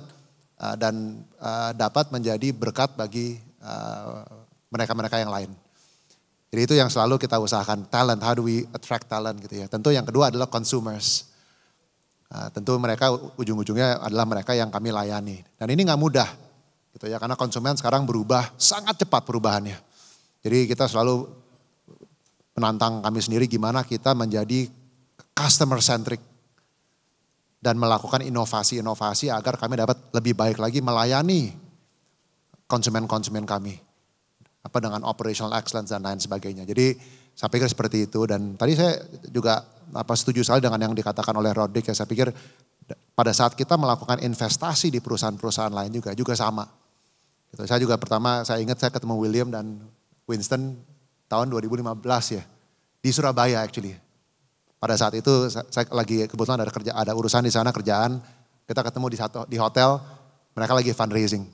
uh, dan uh, dapat menjadi berkat bagi mereka-mereka uh, mereka -mereka yang lain. Jadi itu yang selalu kita usahakan, talent, how do we attract talent gitu ya. Tentu yang kedua adalah consumers. Uh, tentu mereka ujung-ujungnya adalah mereka yang kami layani. Dan ini nggak mudah gitu ya, karena konsumen sekarang berubah, sangat cepat perubahannya. Jadi kita selalu menantang kami sendiri gimana kita menjadi customer centric dan melakukan inovasi-inovasi agar kami dapat lebih baik lagi melayani konsumen-konsumen kami apa dengan operational excellence dan lain sebagainya. Jadi saya pikir seperti itu dan tadi saya juga apa setuju sekali dengan yang dikatakan oleh Rodrik ya saya pikir pada saat kita melakukan investasi di perusahaan-perusahaan lain juga juga sama. Gitu. Saya juga pertama saya ingat saya ketemu William dan Winston tahun 2015 ya di Surabaya actually. Pada saat itu saya lagi kebetulan ada kerja ada urusan di sana kerjaan kita ketemu di satu di hotel mereka lagi fundraising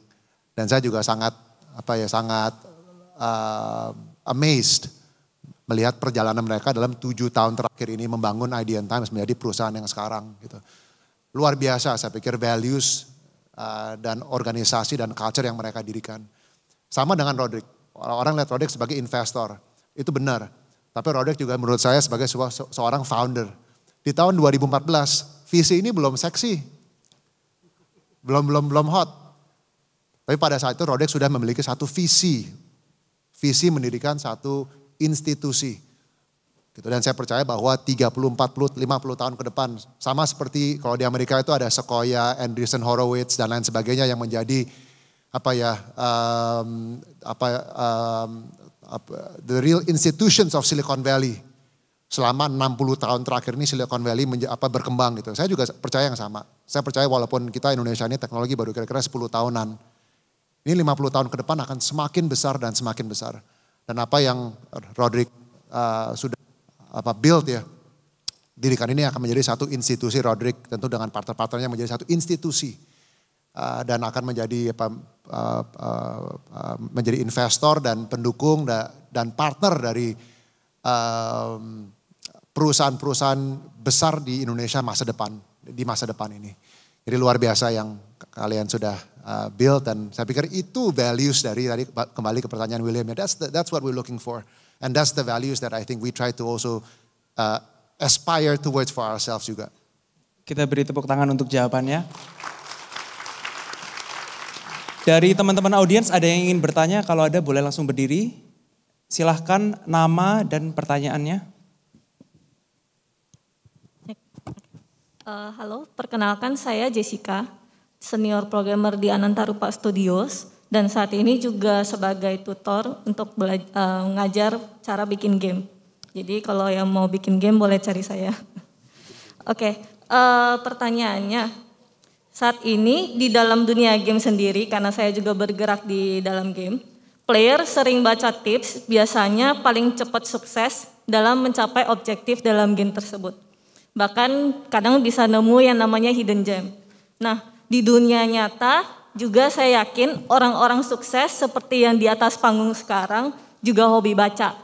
dan saya juga sangat apa ya sangat uh, amazed melihat perjalanan mereka dalam tujuh tahun terakhir ini membangun IDN Times menjadi perusahaan yang sekarang gitu. Luar biasa saya pikir values uh, dan organisasi dan culture yang mereka dirikan. Sama dengan Roderick, orang lihat Roderick sebagai investor, itu benar. Tapi Roderick juga menurut saya sebagai seorang founder. Di tahun 2014, visi ini belum seksi. Belum belum belum hot. Tapi pada saat itu Roderick sudah memiliki satu visi visi mendirikan satu institusi. Gitu. Dan saya percaya bahwa 30, 40, 50 tahun ke depan sama seperti kalau di Amerika itu ada Sequoia, Andreessen Horowitz dan lain sebagainya yang menjadi apa ya um, apa, um, apa the real institutions of Silicon Valley selama 60 tahun terakhir ini Silicon Valley menja, apa berkembang gitu. Saya juga percaya yang sama. Saya percaya walaupun kita Indonesia ini teknologi baru kira-kira 10 tahunan. Ini 50 tahun ke depan akan semakin besar dan semakin besar. Dan apa yang Roderick uh, sudah apa build ya, dirikan ini akan menjadi satu institusi Roderick tentu dengan partner-partnernya menjadi satu institusi uh, dan akan menjadi apa, uh, uh, uh, menjadi investor dan pendukung da, dan partner dari perusahaan-perusahaan besar di Indonesia masa depan di masa depan ini. Jadi luar biasa yang kalian sudah uh, build dan saya pikir itu values dari tadi kembali ke pertanyaan William ya. That's the, that's what we're looking for and that's the values that I think we try to also uh, aspire towards for ourselves juga. Kita beri tepuk tangan untuk jawabannya. Dari teman-teman audiens ada yang ingin bertanya, kalau ada boleh langsung berdiri. Silahkan nama dan pertanyaannya. Uh, halo, perkenalkan saya Jessica senior programmer di Anantarupa Studios dan saat ini juga sebagai tutor untuk belajar, uh, eh, ngajar cara bikin game. Jadi kalau yang mau bikin game boleh cari saya. *laughs* Oke, okay, uh, eh, pertanyaannya saat ini di dalam dunia game sendiri karena saya juga bergerak di dalam game, player sering baca tips biasanya paling cepat sukses dalam mencapai objektif dalam game tersebut. Bahkan kadang bisa nemu yang namanya hidden gem. Nah, di dunia nyata juga saya yakin orang-orang sukses seperti yang di atas panggung sekarang juga hobi baca.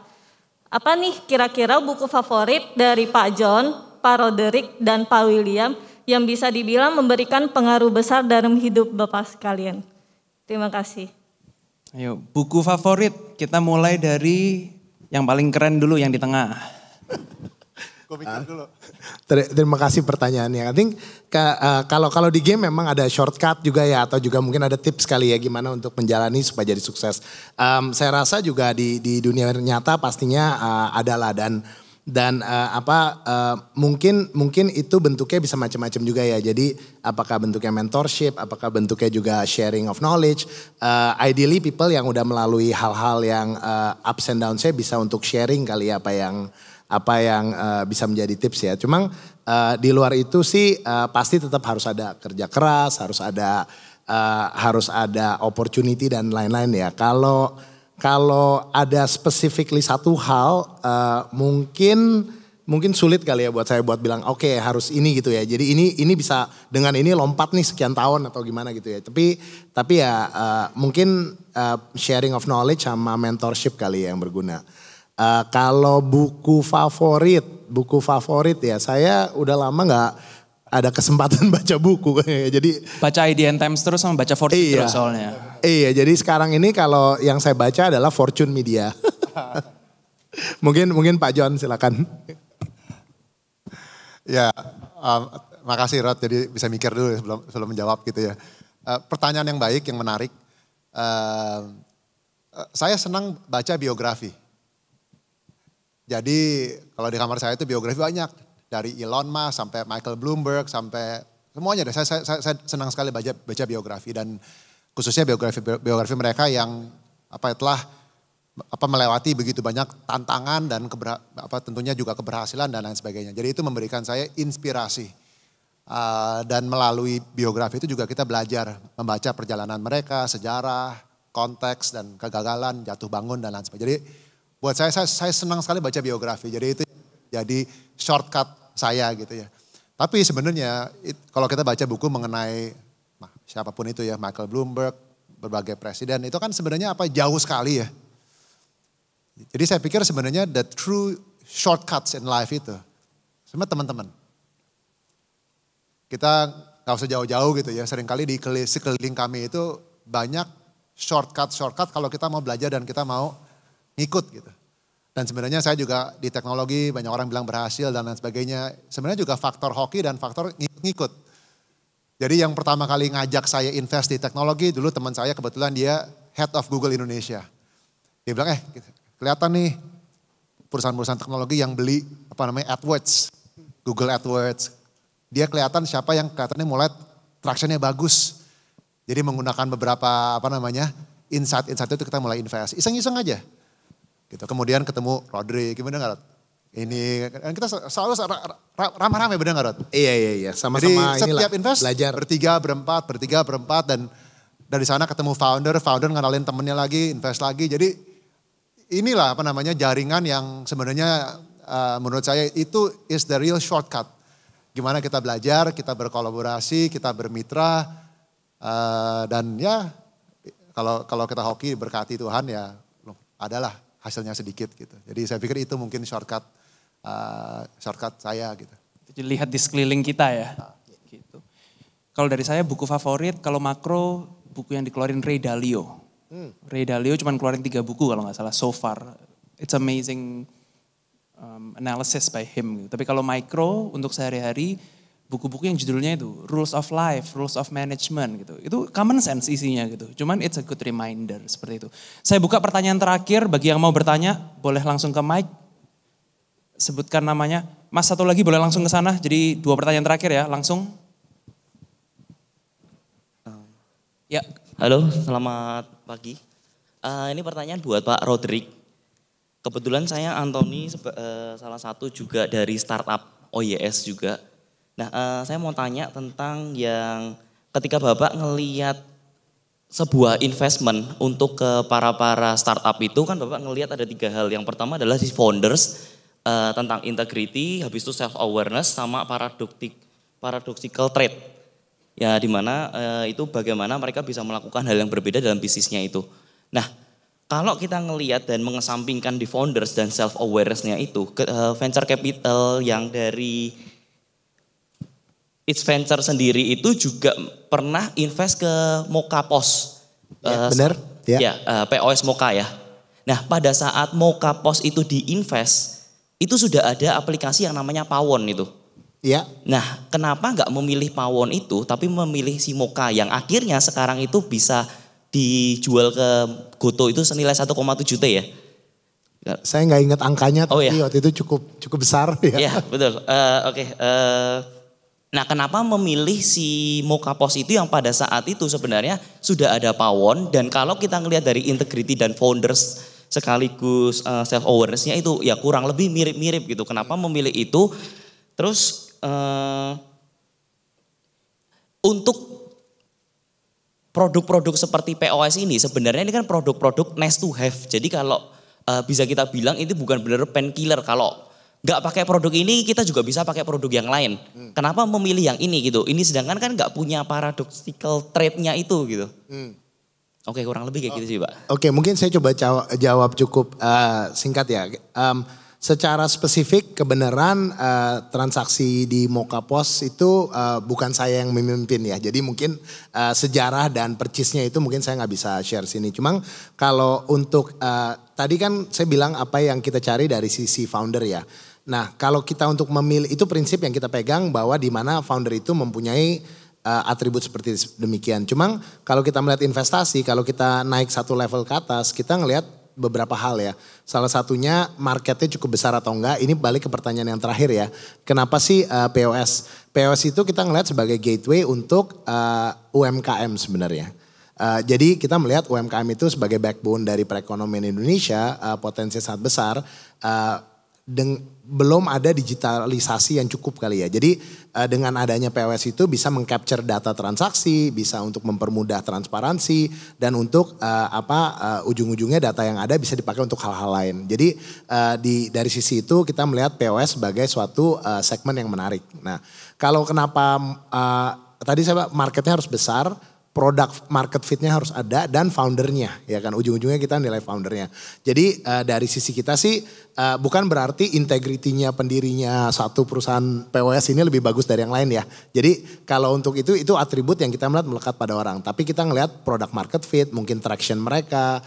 Apa nih kira-kira buku favorit dari Pak John, Pak Roderick, dan Pak William yang bisa dibilang memberikan pengaruh besar dalam hidup Bapak sekalian? Terima kasih. Ayo, buku favorit kita mulai dari yang paling keren dulu yang di tengah. Ter terima kasih pertanyaannya. I think eh, kalau kalau di game memang ada shortcut juga ya atau juga mungkin ada tips kali ya gimana untuk menjalani supaya jadi sukses. Um, saya rasa juga di di dunia nyata pastinya uh, eh, adalah dan dan uh, apa uh, mungkin mungkin itu bentuknya bisa macam-macam juga ya. Jadi apakah bentuknya mentorship, apakah bentuknya juga sharing of knowledge. Uh, ideally people yang udah melalui hal-hal yang uh, ups and downs-nya bisa untuk sharing kali ya apa yang apa yang uh, bisa menjadi tips ya. Cuman uh, di luar itu sih uh, pasti tetap harus ada kerja keras, harus ada uh, harus ada opportunity dan lain-lain ya. Kalau kalau ada specifically satu hal uh, mungkin mungkin sulit kali ya buat saya buat bilang oke okay, harus ini gitu ya. Jadi ini ini bisa dengan ini lompat nih sekian tahun atau gimana gitu ya. Tapi tapi ya uh, mungkin uh, sharing of knowledge sama mentorship kali ya yang berguna. Uh, kalau buku favorit, buku favorit ya saya udah lama nggak ada kesempatan *laughs* baca buku jadi baca IDN Times terus sama baca Fortune iya, terus soalnya iya jadi sekarang ini kalau yang saya baca adalah Fortune Media *laughs* mungkin mungkin Pak John silakan *laughs* ya um, makasih Rod jadi bisa mikir dulu ya sebelum sebelum menjawab gitu ya uh, pertanyaan yang baik yang menarik um, uh, saya senang baca biografi jadi kalau di kamar saya itu biografi banyak dari Elon Musk sampai Michael Bloomberg sampai semuanya deh. Saya, saya, saya, senang sekali baca, baca biografi dan khususnya biografi biografi mereka yang apa telah apa melewati begitu banyak tantangan dan kebera, apa tentunya juga keberhasilan dan lain sebagainya. Jadi itu memberikan saya inspirasi. Uh, dan melalui biografi itu juga kita belajar membaca perjalanan mereka, sejarah, konteks dan kegagalan, jatuh bangun dan lain sebagainya. Jadi buat saya saya, saya senang sekali baca biografi. Jadi itu jadi shortcut saya gitu ya. Tapi sebenarnya kalau kita baca buku mengenai nah, siapapun itu ya Michael Bloomberg, berbagai presiden itu kan sebenarnya apa jauh sekali ya. Jadi saya pikir sebenarnya the true shortcuts in life itu sebenarnya teman-teman. Kita nggak usah jauh-jauh gitu ya. Seringkali di sekeliling kami itu banyak shortcut-shortcut kalau kita mau belajar dan kita mau ngikut gitu. Dan sebenarnya saya juga di teknologi banyak orang bilang berhasil dan lain sebagainya. Sebenarnya juga faktor hoki dan faktor ngikut. Jadi yang pertama kali ngajak saya invest di teknologi dulu teman saya kebetulan dia head of Google Indonesia. Dia bilang eh kelihatan nih perusahaan-perusahaan teknologi yang beli apa namanya AdWords, Google AdWords. Dia kelihatan siapa yang kelihatannya mulai traction-nya bagus. Jadi menggunakan beberapa apa namanya insight-insight itu kita mulai invest. Iseng-iseng aja Gitu. Kemudian ketemu Rodri, gimana nggak Ini kan kita selalu ramah-ramah benar nggak Rod? Iya iya iya, sama-sama Jadi, setiap invest belajar. bertiga berempat, bertiga berempat dan dari sana ketemu founder, founder ngenalin temennya lagi, invest lagi. Jadi inilah apa namanya jaringan yang sebenarnya uh, menurut saya itu is the real shortcut. Gimana kita belajar, kita berkolaborasi, kita bermitra uh, dan ya kalau kalau kita hoki berkati Tuhan ya adalah hasilnya sedikit gitu. Jadi saya pikir itu mungkin shortcut uh, shortcut saya gitu. Jadi lihat di sekeliling kita ya. Nah. Gitu. Kalau dari saya buku favorit kalau makro buku yang dikeluarin Ray Dalio. Hmm. Ray Dalio cuma keluarin tiga buku kalau nggak salah so far. It's amazing um, analysis by him. Gitu. Tapi kalau mikro untuk sehari-hari buku-buku yang judulnya itu Rules of Life, Rules of Management gitu. Itu common sense isinya gitu. Cuman it's a good reminder seperti itu. Saya buka pertanyaan terakhir bagi yang mau bertanya, boleh langsung ke mic. Sebutkan namanya. Mas satu lagi boleh langsung ke sana. Jadi dua pertanyaan terakhir ya, langsung. Ya. Halo, selamat pagi. Uh, ini pertanyaan buat Pak Rodrik. Kebetulan saya Anthony uh, salah satu juga dari startup OYS juga Nah, uh, saya mau tanya tentang yang ketika Bapak ngeliat sebuah investment untuk ke para-para startup itu kan Bapak ngelihat ada tiga hal. Yang pertama adalah si founders uh, tentang integrity, habis itu self awareness sama paradoktik paradoxical trait. Ya dimana uh, eh, itu bagaimana mereka bisa melakukan hal yang berbeda dalam bisnisnya itu. Nah, kalau kita ngeliat dan mengesampingkan di founders dan self awarenessnya itu, ke, uh, venture capital yang dari It's Venture sendiri itu juga pernah invest ke Moka Pos. Ya, uh, benar. Ya, ya uh, eh, POS Moka ya. Nah pada saat Moka Pos itu diinvest, itu sudah ada aplikasi yang namanya Pawon itu. Iya. Nah kenapa nggak memilih Pawon itu tapi memilih si Moka yang akhirnya sekarang itu bisa dijual ke Goto itu senilai 1,7 T ya? Saya nggak ingat angkanya, oh, tapi oh, iya. waktu itu cukup cukup besar. Ya, ya betul. Uh, Oke, okay. uh, Nah, kenapa memilih si pos itu yang pada saat itu sebenarnya sudah ada pawon dan kalau kita ngelihat dari integrity dan founders sekaligus uh, eh, self awarenessnya itu ya kurang lebih mirip-mirip gitu. Kenapa memilih itu? Terus uh, untuk produk-produk seperti POS ini sebenarnya ini kan produk-produk nice to have. Jadi kalau uh, bisa kita bilang itu bukan benar-benar killer kalau nggak pakai produk ini kita juga bisa pakai produk yang lain. Hmm. Kenapa memilih yang ini gitu? Ini sedangkan kan nggak punya paradoxical trade nya itu gitu. Hmm. Oke kurang lebih kayak oh. gitu sih pak. Oke mungkin saya coba jawab cukup uh, singkat ya. Um, secara spesifik kebenaran uh, transaksi di Moka Pos itu uh, bukan saya yang memimpin ya. Jadi mungkin uh, sejarah dan percisnya itu mungkin saya nggak bisa share sini. Cuma kalau untuk uh, tadi kan saya bilang apa yang kita cari dari sisi founder ya Nah, kalau kita untuk memilih itu prinsip yang kita pegang bahwa di mana founder itu mempunyai uh, atribut seperti demikian. Cuma kalau kita melihat investasi, kalau kita naik satu level ke atas, kita ngelihat beberapa hal ya. Salah satunya marketnya cukup besar atau enggak. Ini balik ke pertanyaan yang terakhir ya. Kenapa sih uh, eh, POS? POS itu kita ngelihat sebagai gateway untuk uh, eh, UMKM sebenarnya. Uh, jadi kita melihat UMKM itu sebagai backbone dari perekonomian Indonesia, uh, potensi sangat besar. Uh, belum ada digitalisasi yang cukup kali ya. Jadi uh, dengan adanya POS itu bisa mengcapture data transaksi, bisa untuk mempermudah transparansi dan untuk uh, apa uh, ujung-ujungnya data yang ada bisa dipakai untuk hal-hal lain. Jadi uh, di dari sisi itu kita melihat POS sebagai suatu uh, segmen yang menarik. Nah, kalau kenapa uh, tadi saya marketnya harus besar produk market fitnya harus ada dan foundernya ya kan ujung-ujungnya kita nilai foundernya jadi uh, dari sisi kita sih uh, bukan berarti integritinya pendirinya satu perusahaan POS ini lebih bagus dari yang lain ya jadi kalau untuk itu itu atribut yang kita melihat melekat pada orang tapi kita ngelihat produk market fit mungkin traction mereka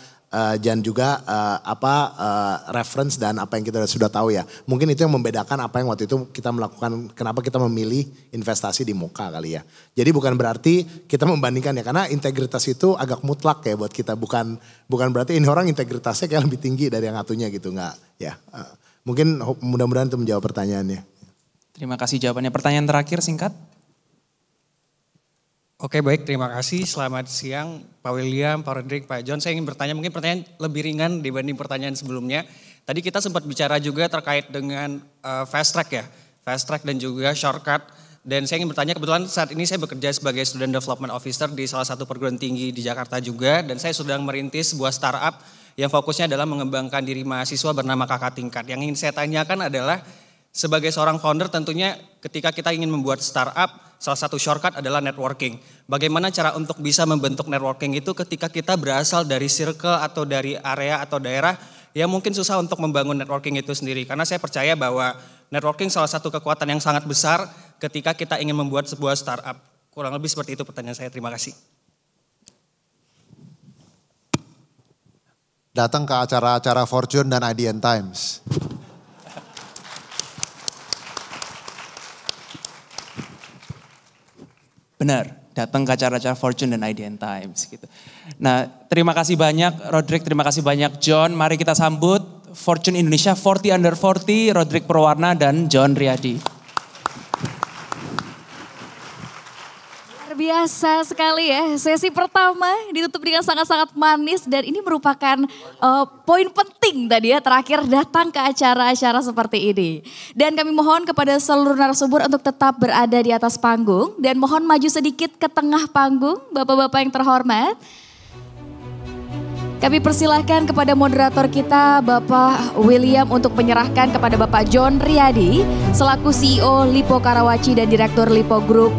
jangan eh, dan juga uh, apa uh, reference dan apa yang kita sudah tahu ya. Mungkin itu yang membedakan apa yang waktu itu kita melakukan, kenapa kita memilih investasi di muka kali ya. Jadi bukan berarti kita membandingkan ya, karena integritas itu agak mutlak ya buat kita. Bukan bukan berarti ini orang integritasnya kayak lebih tinggi dari yang satunya gitu, nggak ya. Uh, mungkin mudah-mudahan itu menjawab pertanyaannya. Terima kasih jawabannya. Pertanyaan terakhir singkat. Oke baik, terima kasih. Selamat siang Pak William, Pak Redrik Pak John. Saya ingin bertanya, mungkin pertanyaan lebih ringan dibanding pertanyaan sebelumnya. Tadi kita sempat bicara juga terkait dengan uh, fast track ya, fast track dan juga shortcut. Dan saya ingin bertanya, kebetulan saat ini saya bekerja sebagai student development officer di salah satu perguruan tinggi di Jakarta juga. Dan saya sedang merintis sebuah startup yang fokusnya adalah mengembangkan diri mahasiswa bernama kakak tingkat. Yang ingin saya tanyakan adalah sebagai seorang founder tentunya ketika kita ingin membuat startup, salah satu shortcut adalah networking. Bagaimana cara untuk bisa membentuk networking itu ketika kita berasal dari circle atau dari area atau daerah yang mungkin susah untuk membangun networking itu sendiri. Karena saya percaya bahwa networking salah satu kekuatan yang sangat besar ketika kita ingin membuat sebuah startup. Kurang lebih seperti itu pertanyaan saya. Terima kasih. Datang ke acara-acara Fortune dan IDN Times. Benar, datang ke acara-acara Fortune dan IDN Times gitu. Nah, terima kasih banyak Rodrik, terima kasih banyak John. Mari kita sambut Fortune Indonesia 40 under 40 Rodrik Perwarna dan John Riyadi. biasa sekali ya. Sesi pertama ditutup dengan sangat-sangat manis dan ini merupakan uh, poin penting tadi ya terakhir datang ke acara-acara seperti ini. Dan kami mohon kepada seluruh narasumber untuk tetap berada di atas panggung dan mohon maju sedikit ke tengah panggung Bapak-bapak yang terhormat. Kami persilahkan kepada moderator kita Bapak William untuk menyerahkan kepada Bapak John Riyadi selaku CEO Lipo Karawaci dan Direktur Lipo Group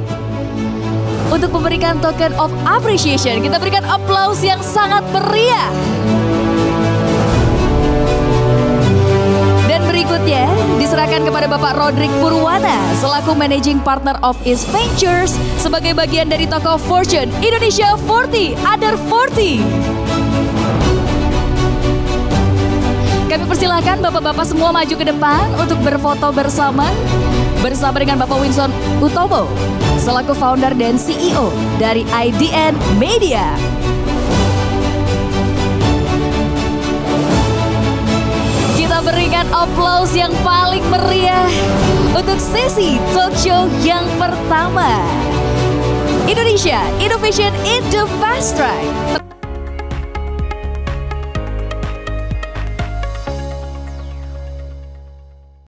untuk memberikan token of appreciation. Kita berikan aplaus yang sangat meriah. Dan berikutnya diserahkan kepada Bapak Rodrik Purwana selaku Managing Partner of East Ventures sebagai bagian dari tokoh Fortune Indonesia 40 Other 40. Kami persilahkan bapak-bapak semua maju ke depan untuk berfoto bersama bersama dengan Bapak Winston Utomo selaku founder dan CEO dari IDN Media. Kita berikan aplaus yang paling meriah untuk sesi talk show yang pertama. Indonesia Innovation in the Fast Track.